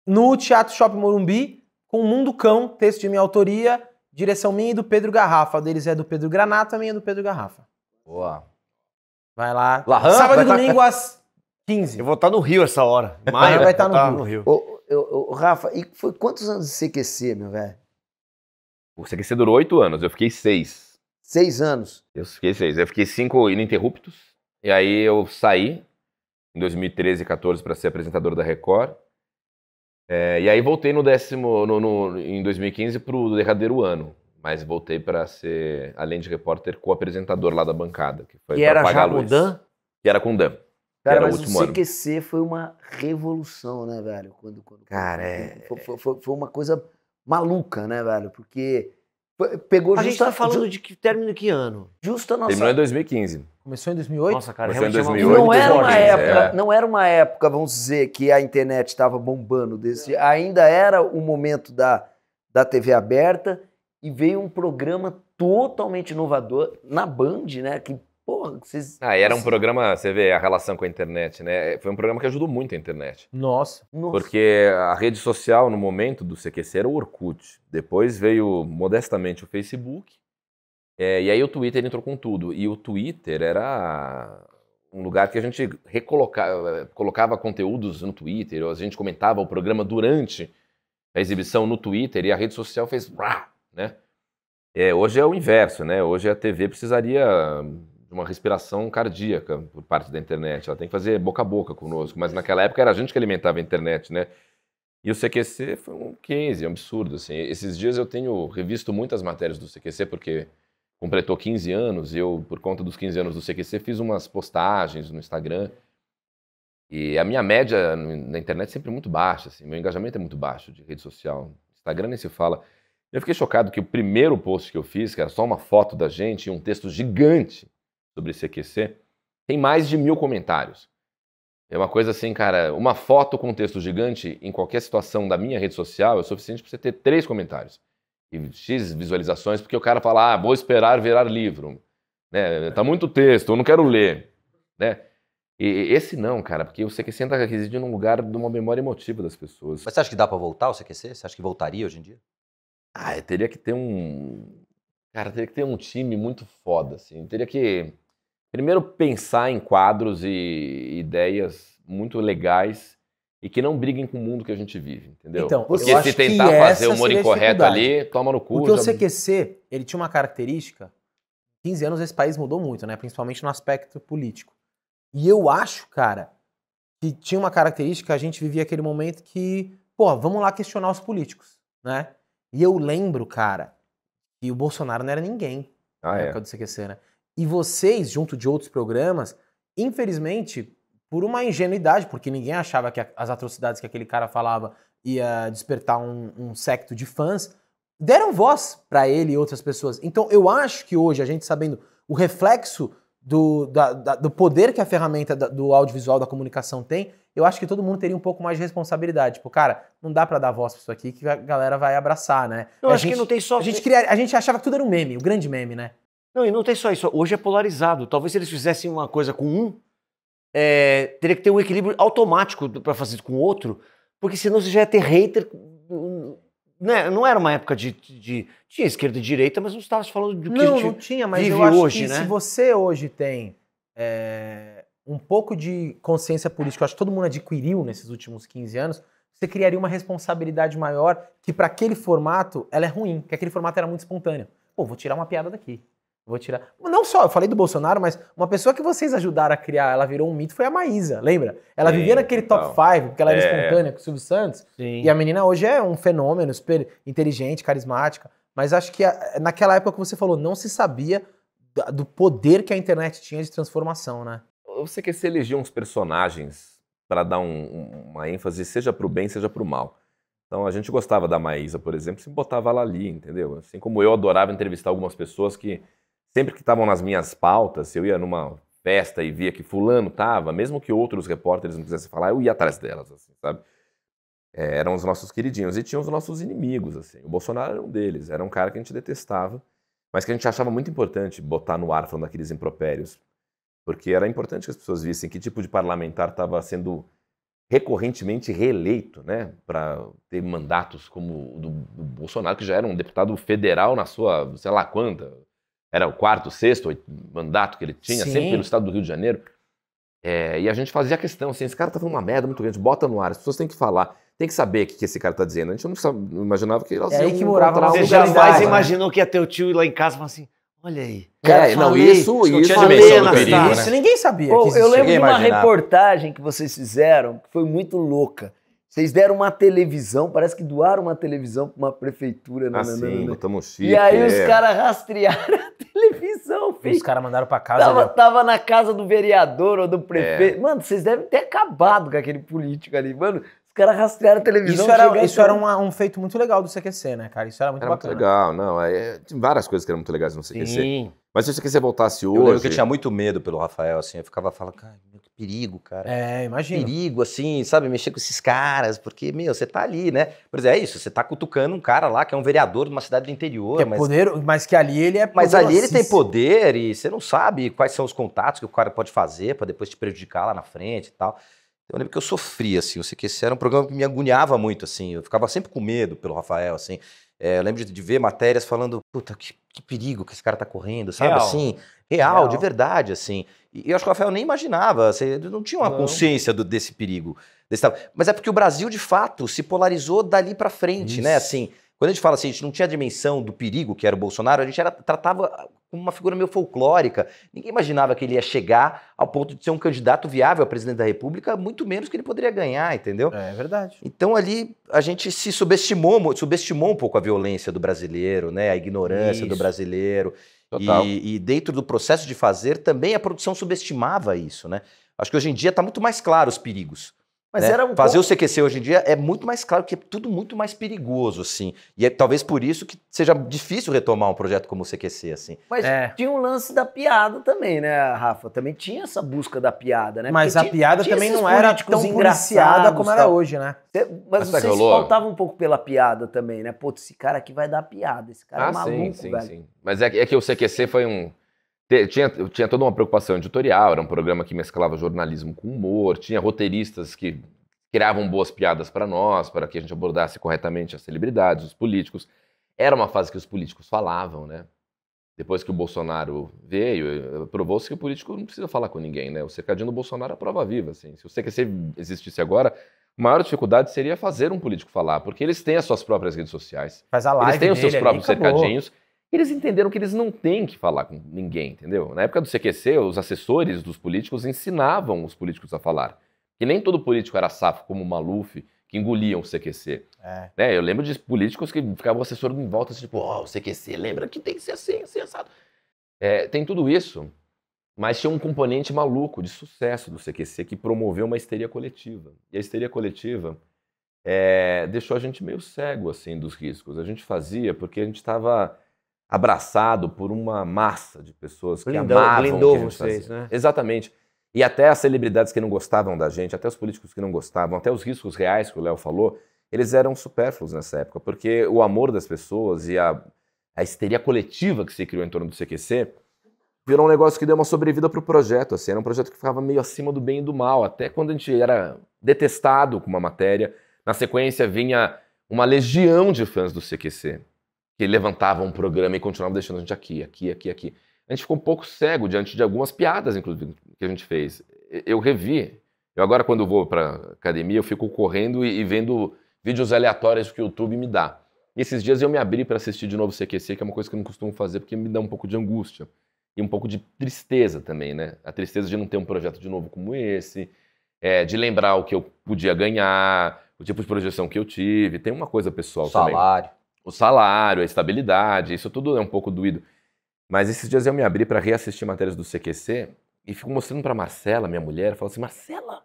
no Teatro Shopping Morumbi, com o Mundo Cão, texto de minha autoria, direção minha e do Pedro Garrafa. O deles é do Pedro Granata, a minha é do Pedro Garrafa. Boa. Vai lá. Lahan, Sábado e domingo às 15. Eu vou estar tá no Rio essa hora. Maio. Vai estar tá no, tá no Rio. Ô, ô, ô, Rafa, e foi quantos anos de CQC, meu velho? O CQC durou oito anos, eu fiquei seis. Seis anos? Eu fiquei seis. Eu fiquei cinco ininterruptos. E aí eu saí em 2013 e 14 para ser apresentador da Record. É, e aí voltei no décimo, no, no, em 2015 para o derradeiro ano. Mas voltei para ser, além de repórter, co-apresentador lá da bancada. Que, foi e era já com o Dan? Que era com o Dan. Cara, mas o, CQC ano. foi uma revolução, né, velho? Quando, quando, Cara, é, é... Foi, foi, foi, uma coisa maluca, né, velho? Porque pegou A gente tá falando de que término que ano? Justo a nossa... Terminou em 2015. Começou em 2008? Nossa, cara, Começou em 2008, é não era uma época, é. não era uma época, vamos dizer, que a internet estava bombando. Desse, ainda era o momento da, da TV aberta e veio um programa totalmente inovador na Band, né? Que Porra, vocês. Ah, era um programa, você vê a relação com a internet, né? É, foi um programa que ajudou muito a internet. Nossa. Nossa. Porque a rede social, no momento do CQC, era o Orkut. Depois veio, modestamente, o Facebook. É, e aí o Twitter entrou com tudo. E o Twitter era um lugar que a gente recolocava, colocava conteúdos no Twitter, ou a gente comentava o programa durante a exibição no Twitter, e a rede social fez. Né? É, hoje é o inverso, né? Hoje a TV precisaria de uma respiração cardíaca por parte da internet. Ela tem que fazer boca a boca conosco. Mas naquela época era a gente que alimentava a internet, né? E o CQC foi um 15, um absurdo, assim. Esses dias eu tenho revisto muitas matérias do CQC, porque completou 15 anos, e eu, por conta dos 15 anos do CQC, fiz umas postagens no Instagram. E a minha média na internet é sempre muito baixa, assim. Meu engajamento é muito baixo de rede social. Instagram nem se fala. Eu fiquei chocado que o primeiro post que eu fiz, que era só uma foto da gente e um texto gigante, sobre CQC, tem mais de mil comentários. É uma coisa assim, cara, uma foto com texto gigante em qualquer situação da minha rede social é o suficiente para você ter três comentários e X visualizações, porque o cara fala, ah, vou esperar virar livro. Né? Tá muito texto, eu não quero ler. Né? E esse não, cara, porque o CQC ainda reside num lugar de uma memória emotiva das pessoas. Mas você acha que dá para voltar o CQC? Você acha que voltaria hoje em dia? Ah, teria que ter um. Cara, teria que ter um time muito foda, assim. Teria que. Primeiro, pensar em quadros e ideias muito legais e que não briguem com o mundo que a gente vive, entendeu? Então, Porque se tentar fazer o humor incorreto ali, toma no cu. Porque já... o CQC, ele tinha uma característica, 15 anos esse país mudou muito, né? Principalmente no aspecto político. E eu acho, cara, que tinha uma característica, a gente vivia aquele momento que, pô, vamos lá questionar os políticos, né? E eu lembro, cara, que o Bolsonaro não era ninguém ah, na é. época é. do CQC, né? E vocês, junto de outros programas, infelizmente, por uma ingenuidade, porque ninguém achava que as atrocidades que aquele cara falava ia despertar um, um secto de fãs, deram voz para ele e outras pessoas. Então eu acho que hoje, a gente sabendo o reflexo do, da, da, do poder que a ferramenta do audiovisual da comunicação tem, eu acho que todo mundo teria um pouco mais de responsabilidade. Tipo, cara, não dá para dar voz pra isso aqui que a galera vai abraçar, né? Eu a acho gente, que não tem só. A gente, a gente achava que tudo era um meme, o um grande meme, né? Não, e não tem só isso. Hoje é polarizado. Talvez se eles fizessem uma coisa com um, é, teria que ter um equilíbrio automático para fazer com o outro, porque senão você já ia ter hater. Hum, né? Não era uma época de, de, Tinha esquerda e direita, mas não estávamos falando do que não, a gente não tinha, mas eu acho hoje, que né? se você hoje tem é, um pouco de consciência política, eu acho que todo mundo adquiriu nesses últimos 15 anos, você criaria uma responsabilidade maior que para aquele formato ela é ruim, que aquele formato era muito espontâneo. Pô, vou tirar uma piada daqui Vou tirar. Não só, eu falei do Bolsonaro, mas uma pessoa que vocês ajudaram a criar, ela virou um mito, foi a Maísa, lembra? Ela Sim, vivia naquele top 5, porque ela era é. espontânea com o Silvio Santos. Sim. E a menina hoje é um fenômeno, super inteligente, carismática. Mas acho que a, naquela época que você falou, não se sabia do poder que a internet tinha de transformação, né? Você quer se eleger uns personagens para dar um, uma ênfase, seja para o bem, seja para o mal. Então a gente gostava da Maísa, por exemplo, se botava ela ali, entendeu? Assim como eu adorava entrevistar algumas pessoas que Sempre que estavam nas minhas pautas, eu ia numa festa e via que fulano tava, mesmo que outros repórteres não quisessem falar, eu ia atrás delas, assim, sabe? É, eram os nossos queridinhos e tinham os nossos inimigos, assim. O Bolsonaro era um deles, era um cara que a gente detestava, mas que a gente achava muito importante botar no ar falando aqueles impropérios, porque era importante que as pessoas vissem que tipo de parlamentar estava sendo recorrentemente reeleito, né, para ter mandatos como o do, do Bolsonaro, que já era um deputado federal na sua, sei lá quanta, era o quarto, sexto mandato que ele tinha, Sim. sempre pelo estado do Rio de Janeiro. É, e a gente fazia a questão assim: esse cara tá falando uma merda muito grande, bota no ar, as pessoas têm que falar, tem que saber o que, que esse cara tá dizendo. A gente não, sabe, não imaginava que elas. Assim, é aí que morava na Você jamais né? imaginou que ia ter o tio lá em casa e assim. Olha aí. É, cara, é, não, falei, isso, isso, não tinha perigo, né? Isso ninguém sabia. Pô, eu lembro de uma reportagem que vocês fizeram que foi muito louca. Vocês deram uma televisão, parece que doaram uma televisão para uma prefeitura. Ah, nananana. Né, né, né, sim, botamos chip. E aí é. os caras rastrearam a televisão, filho. os caras mandaram para casa. Tava, tava, na casa do vereador ou do é. prefeito. É. Mano, vocês devem ter acabado com aquele político ali. Mano, os caras rastrearam a televisão. Isso era, isso era uma, um feito muito legal do CQC, né, cara? Isso era muito era bacana. Muito legal, não. É, é várias coisas que eram muito legais no CQC. Sim. Mas se você voltasse hoje. Eu lembro que eu tinha muito medo pelo Rafael, assim. Eu ficava falando, cara, que perigo, cara. É, imagina. Perigo, assim, sabe? Mexer com esses caras, porque, meu, você tá ali, né? Por exemplo, é isso, você tá cutucando um cara lá que é um vereador de uma cidade do interior. Que é mas... Poder, mas que ali ele é. Mas ali ele tem poder e você não sabe quais são os contatos que o cara pode fazer para depois te prejudicar lá na frente e tal. Eu lembro que eu sofria, assim, você sei era um programa que me agoniava muito, assim, eu ficava sempre com medo pelo Rafael, assim. É, eu lembro de, de ver matérias falando, puta, que que perigo que esse cara tá correndo, sabe? Real. Assim, real, real, de verdade, assim. E eu acho que o Rafael nem imaginava, você não tinha uma não. consciência do, desse perigo. Desse... Mas é porque o Brasil, de fato, se polarizou dali para frente, né, Isso. né? Assim, quando a gente fala assim, a gente não tinha a dimensão do perigo que era o Bolsonaro, a gente era, tratava como uma figura meio folclórica. Ninguém imaginava que ele ia chegar ao ponto de ser um candidato viável a presidente da República, muito menos que ele poderia ganhar, entendeu? É, é verdade. Então ali a gente se subestimou, subestimou um pouco a violência do brasileiro, né? A ignorância Isso. do brasileiro. Total. E, e dentro do processo de fazer, também a produção subestimava isso, né? Acho que hoje em dia está muito mais claro os perigos. Mas né? era um Fazer pouco... o CQC hoje em dia é muito mais claro, que é tudo muito mais perigoso, assim. E é talvez por isso que seja difícil retomar um projeto como o CQC, assim. Mas é. tinha um lance da piada também, né, Rafa? Também tinha essa busca da piada, né? Mas Porque a tinha, piada tinha também não era tão engraçada como era hoje, né? mas, você vocês faltavam um pouco pela piada também, né? Pô, esse cara aqui vai dar piada, esse cara é ah, é maluco, sim, sim, velho. Sim. Mas é, é que o CQC foi um tinha, tinha toda uma preocupação editorial, era um programa que mesclava jornalismo com humor, tinha roteiristas que criavam boas piadas para nós, para que a gente abordasse corretamente as celebridades, os políticos. Era uma fase que os políticos falavam, né? Depois que o Bolsonaro veio, provou-se que o político não precisa falar com ninguém, né? O cercadinho do Bolsonaro é prova viva, assim. Se o CQC existisse agora, a maior dificuldade seria fazer um político falar, porque eles têm as suas próprias redes sociais. Faz a live Eles têm os seus próprios cercadinhos. Acabou eles entenderam que eles não têm que falar com ninguém, entendeu? Na época do CQC, os assessores dos políticos ensinavam os políticos a falar. Que nem todo político era safo, como o Maluf, que engoliam o CQC. É. Né? Eu lembro de políticos que ficavam assessor em volta, assim, tipo, ó, oh, o CQC, lembra que tem que ser assim, assim, assado. É, tem tudo isso, mas tinha um componente maluco de sucesso do CQC que promoveu uma histeria coletiva. E a histeria coletiva é, deixou a gente meio cego, assim, dos riscos. A gente fazia porque a gente estava abraçado por uma massa de pessoas blindou, que amavam blindou o que a gente vocês, fazia. né? Exatamente. E até as celebridades que não gostavam da gente, até os políticos que não gostavam, até os riscos reais que o Léo falou, eles eram supérfluos nessa época, porque o amor das pessoas e a, a histeria coletiva que se criou em torno do CQC virou um negócio que deu uma sobrevida para o projeto. Assim, era um projeto que ficava meio acima do bem e do mal, até quando a gente era detestado com uma matéria. Na sequência vinha uma legião de fãs do CQC que levantavam um programa e continuavam deixando a gente aqui, aqui, aqui, aqui. A gente ficou um pouco cego diante de algumas piadas, inclusive, que a gente fez. Eu revi. Eu agora, quando vou para academia, eu fico correndo e, e vendo vídeos aleatórios que o YouTube me dá. E esses dias eu me abri para assistir de novo CQC, que é uma coisa que eu não costumo fazer porque me dá um pouco de angústia e um pouco de tristeza também, né? A tristeza de não ter um projeto de novo como esse, é, de lembrar o que eu podia ganhar, o tipo de projeção que eu tive. Tem uma coisa pessoal Salário. também. Salário o salário, a estabilidade, isso tudo é um pouco doído. Mas esses dias eu me abri para reassistir matérias do CQC e fico mostrando para Marcela, minha mulher, falo assim: Marcela,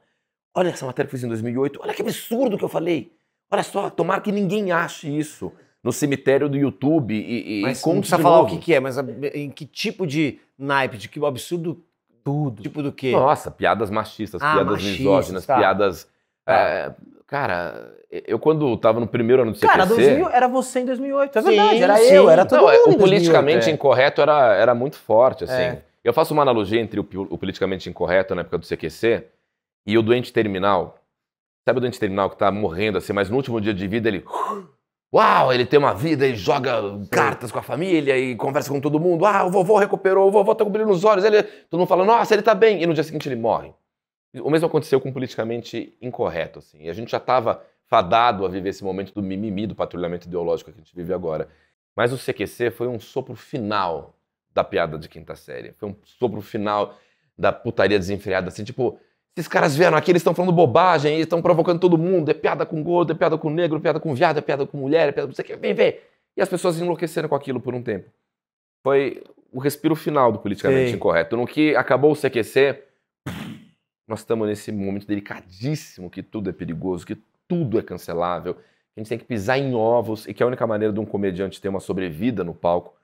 olha essa matéria que eu fiz em 2008, olha que absurdo que eu falei. Olha só, tomara que ninguém ache isso no cemitério do YouTube e, e mas conte não precisa falar novo. o que, que é, mas a, em que tipo de naipe, de que absurdo tudo. Tipo do quê? Nossa, piadas machistas, ah, piadas machistas, misóginas, tá. piadas. É, Cara, eu quando tava no primeiro ano do CQC... Cara, 2000 era você em 2008, é sim, verdade, era sim. eu, era todo não, é, mundo O politicamente é. incorreto era, era muito forte, assim. É. Eu faço uma analogia entre o, o, politicamente incorreto na época do CQC e o doente terminal. Sabe o doente terminal que tá morrendo, assim, mas no último dia de vida ele... Uau, ele tem uma vida e joga cartas com a família e conversa com todo mundo. Ah, o vovô recuperou, o vovô tá com brilho nos olhos. Ele... Todo mundo fala, nossa, ele tá bem. E no dia seguinte ele morre. O mesmo aconteceu com politicamente incorreto, assim. E a gente já estava fadado a viver esse momento do mimimi, do patrulhamento ideológico que a gente vive agora. Mas o CQC foi um sopro final da piada de quinta série. Foi um sopro final da putaria desenfreada, assim, tipo, esses caras vieram aqui, eles estão falando bobagem, eles estão provocando todo mundo, é piada com gordo, é piada com negro, é piada com viado, é piada com mulher, é piada com você vem ver. E as pessoas enlouqueceram com aquilo por um tempo. Foi o respiro final do politicamente Sim. incorreto, no que acabou o CQC nós estamos nesse momento delicadíssimo que tudo é perigoso, que tudo é cancelável, a gente tem que pisar em ovos e que a única maneira de um comediante ter uma sobrevida no palco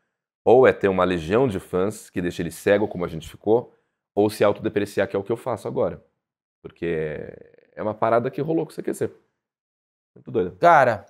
ou é ter uma legião de fãs que deixa ele cego como a gente ficou, ou se autodepreciar, que é o que eu faço agora. Porque é uma parada que rolou com o CQC. Muito doido. Cara,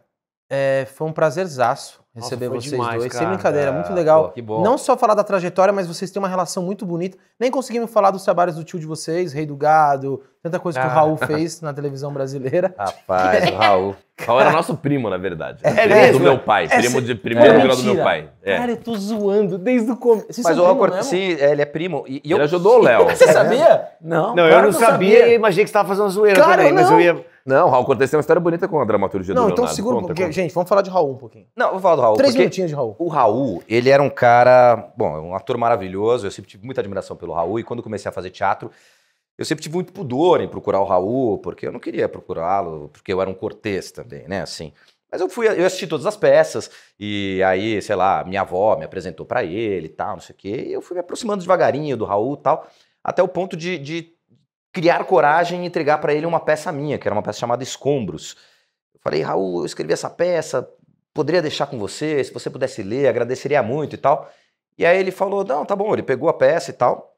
é, foi um prazerzaço receber Nossa, vocês demais, dois. Cara. Sem brincadeira, muito legal. Pô, Não só falar da trajetória, mas vocês têm uma relação muito bonita. Nem conseguimos falar dos trabalhos do tio de vocês, Rei do Gado, tanta coisa ah. que o Raul fez na televisão brasileira. Rapaz, o Raul. Raul era nosso primo, na verdade. É, primo é do meu pai. É, primo de primeiro grau do meu pai. É. Cara, eu tô zoando desde o começo. Mas o Alcor, sim, é, ele é primo. E, e eu... Ele ajudou o Léo. Você é sabia? Não. Não, eu não sabia. Eu imaginei que você tava fazendo uma zoeira também, mas eu ia. Não, Raul Cortez tem uma história bonita com a dramaturgia não, do Leonardo. Não, então segura Conta, um pouquinho. Gente, vamos falar de Raul um pouquinho. Não, vou falar do Raul. Três minutinhos de Raul. O Raul, ele era um cara, bom, é um ator maravilhoso. Eu sempre tive muita admiração pelo Raul e quando comecei a fazer teatro, eu sempre tive muito pudor em procurar o Raul, porque eu não queria procurá-lo, porque eu era um Cortez também, né, assim. Mas eu fui, eu assisti todas as peças e aí, sei lá, minha avó me apresentou para ele e tal, não sei o quê. E eu fui me aproximando devagarinho do Raul e tal, até o ponto de, de criar coragem e entregar para ele uma peça minha, que era uma peça chamada Escombros. Eu falei, Raul, eu escrevi essa peça, poderia deixar com você, se você pudesse ler, agradeceria muito e tal. E aí ele falou, não, tá bom, ele pegou a peça e tal.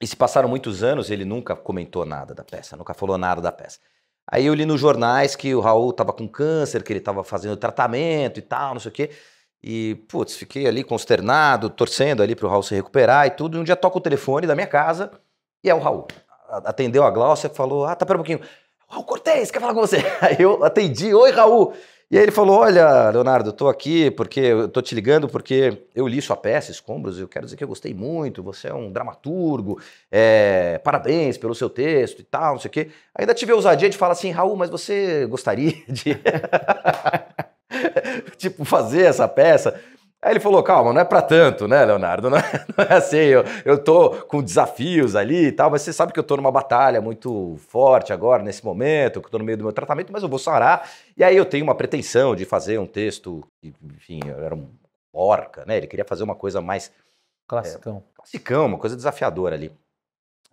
E se passaram muitos anos, ele nunca comentou nada da peça, nunca falou nada da peça. Aí eu li nos jornais que o Raul estava com câncer, que ele estava fazendo tratamento e tal, não sei o quê. E, putz, fiquei ali consternado, torcendo ali para o Raul se recuperar e tudo. E um dia toco o telefone da minha casa e é o Raul atendeu a Glaucia, falou: Ah, tá, pera um pouquinho. Raul Cortez, quer falar com você? Aí eu atendi: Oi, Raul. E aí ele falou: Olha, Leonardo, eu tô aqui porque eu tô te ligando porque eu li sua peça, Escombros, e eu quero dizer que eu gostei muito. Você é um dramaturgo, é, parabéns pelo seu texto e tal, não sei o quê. Ainda tive a ousadia de falar assim: Raul, mas você gostaria de. tipo, fazer essa peça? Aí ele falou: calma, não é para tanto, né, Leonardo? Não é, não é, assim, eu, eu tô com desafios ali e tal, mas você sabe que eu tô numa batalha muito forte agora, nesse momento, que eu tô no meio do meu tratamento, mas eu vou sarar. E aí eu tenho uma pretensão de fazer um texto, que, enfim, era um porca, né? Ele queria fazer uma coisa mais. Classicão. É, classicão, uma coisa desafiadora ali.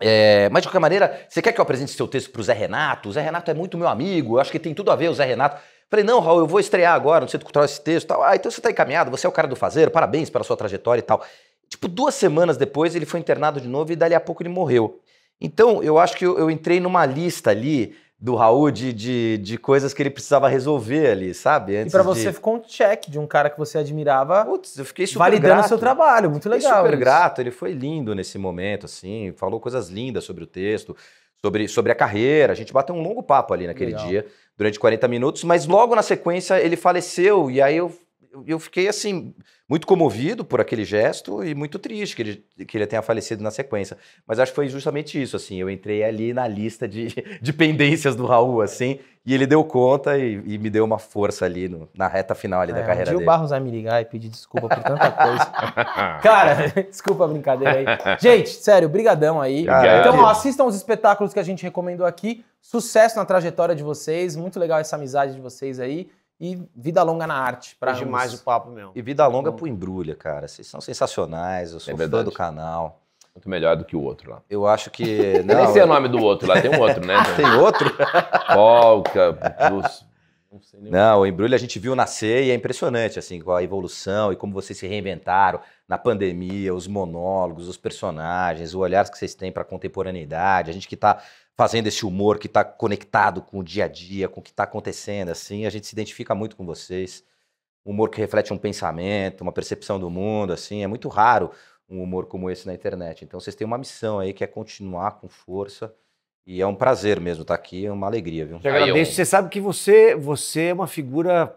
É, mas de qualquer maneira, você quer que eu apresente seu texto para o Zé Renato? O Zé Renato é muito meu amigo, eu acho que tem tudo a ver o Zé Renato. Falei, não, Raul, eu vou estrear agora não sei Centro Cultural esse texto tal. Ah, então você está encaminhado, você é o cara do fazer, parabéns pela sua trajetória e tal. Tipo, duas semanas depois ele foi internado de novo e dali a pouco ele morreu. Então, eu acho que eu, eu entrei numa lista ali do Raul de, de, de, coisas que ele precisava resolver ali, sabe? Antes e para você de... ficou um check de um cara que você admirava. Putz, eu fiquei super validando grato. seu trabalho, muito legal. Fiquei super isso. grato, ele foi lindo nesse momento, assim, falou coisas lindas sobre o texto, sobre, sobre a carreira. A gente bateu um longo papo ali naquele legal. dia durante 40 minutos, mas logo na sequência ele faleceu e aí eu eu fiquei assim muito comovido por aquele gesto e muito triste que ele, que ele tenha falecido na sequência. Mas acho que foi justamente isso, assim, eu entrei ali na lista de, de pendências do Raul, assim, e ele deu conta e, e me deu uma força ali no, na reta final ali é, da carreira um dia dele. o Barros vai me ligar e pedir desculpa por tanta coisa. Cara, desculpa a brincadeira aí. Gente, sério, brigadão aí. Então, ó, assistam os espetáculos que a gente recomendou aqui. Sucesso na trajetória de vocês, muito legal essa amizade de vocês aí e vida longa na arte. Pra é demais o papo mesmo. E vida longa pro Embrulha, cara. Vocês são sensacionais, eu sou é fã do canal. Muito melhor do que o outro lá. Eu acho que. Não, Nem sei eu... o nome do outro lá, tem um outro, né? tem outro? Polka, dos... Não, não, o embrulho a gente viu nascer e é impressionante, assim, com a evolução e como vocês se reinventaram na pandemia, os monólogos, os personagens, o olhar que vocês têm para a contemporaneidade. A gente que está fazendo esse humor que está conectado com o dia a dia, com o que está acontecendo, assim. A gente se identifica muito com vocês. Um humor que reflete um pensamento, uma percepção do mundo, assim. É muito raro um humor como esse na internet. Então vocês têm uma missão aí que é continuar com força. E é um prazer mesmo estar tá aqui, é uma alegria, viu? Eu agradeço. Você sabe que você, você é uma figura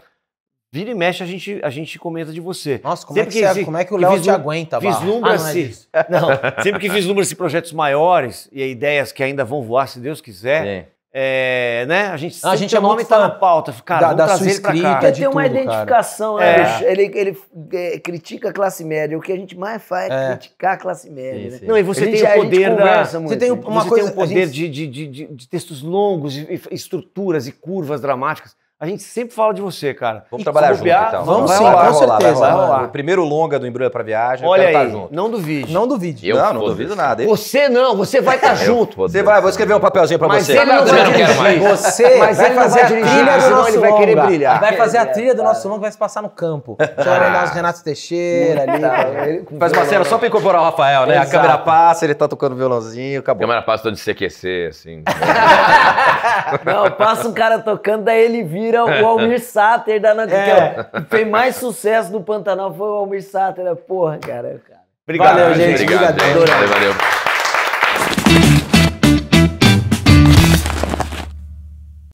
Vira e mexe, a gente, a gente comenta de você. Nossa, como, é que, que, você, como é que o Léo te aguenta, Vislumbra-se. Ah, não, é não, sempre que vislumbra-se projetos maiores e ideias que ainda vão voar, se Deus quiser. É, né? A gente, a gente é nome tá na pauta, cara, da, da sua escrita, ele de tem tudo, uma identificação, né? É. ele, ele, é, critica a classe média. O que a gente mais faz é, é. criticar a classe média. Sim, né? sim. Né? Não, e você tem o poder da, Você tem uma você coisa, tem um poder gente... de, de, de, de, textos longos, e, e estruturas e curvas dramáticas. A gente sempre fala de você, cara. Vamos e trabalhar junto, então. Vamos, sim, rolar, com rolar, certeza. Vai rolar. O primeiro longa do Embrulha pra Viagem, Olha então tá aí, Não duvide. Não duvide. Eu não, não duvido nada. nada. Você não, você vai estar tá junto. Você vai, vou escrever um papelzinho pra você. Ele não vai dirigir. Você Mas vai ele fazer vai dirigir, a trilha do nosso ele vai querer brilhar. Vai fazer a trilha do nosso longa, vai se passar no campo. Você vai olhar os ah. Renato Teixeira ali. Tá. Né? Faz uma cena só né? pra incorporar o Rafael, né? A câmera passa, ele tá tocando violãozinho, acabou. Câmera passa, tô de CQC, assim. Né? Não, passa um cara tocando, daí ele vira tira o Almir Sater da Nancor. É. é. Fez mais sucesso no Pantanal foi o Almir Sater. Né? Porra, cara. cara. Obrigado, valeu, gente. Obrigado, obrigado, gente. valeu. valeu.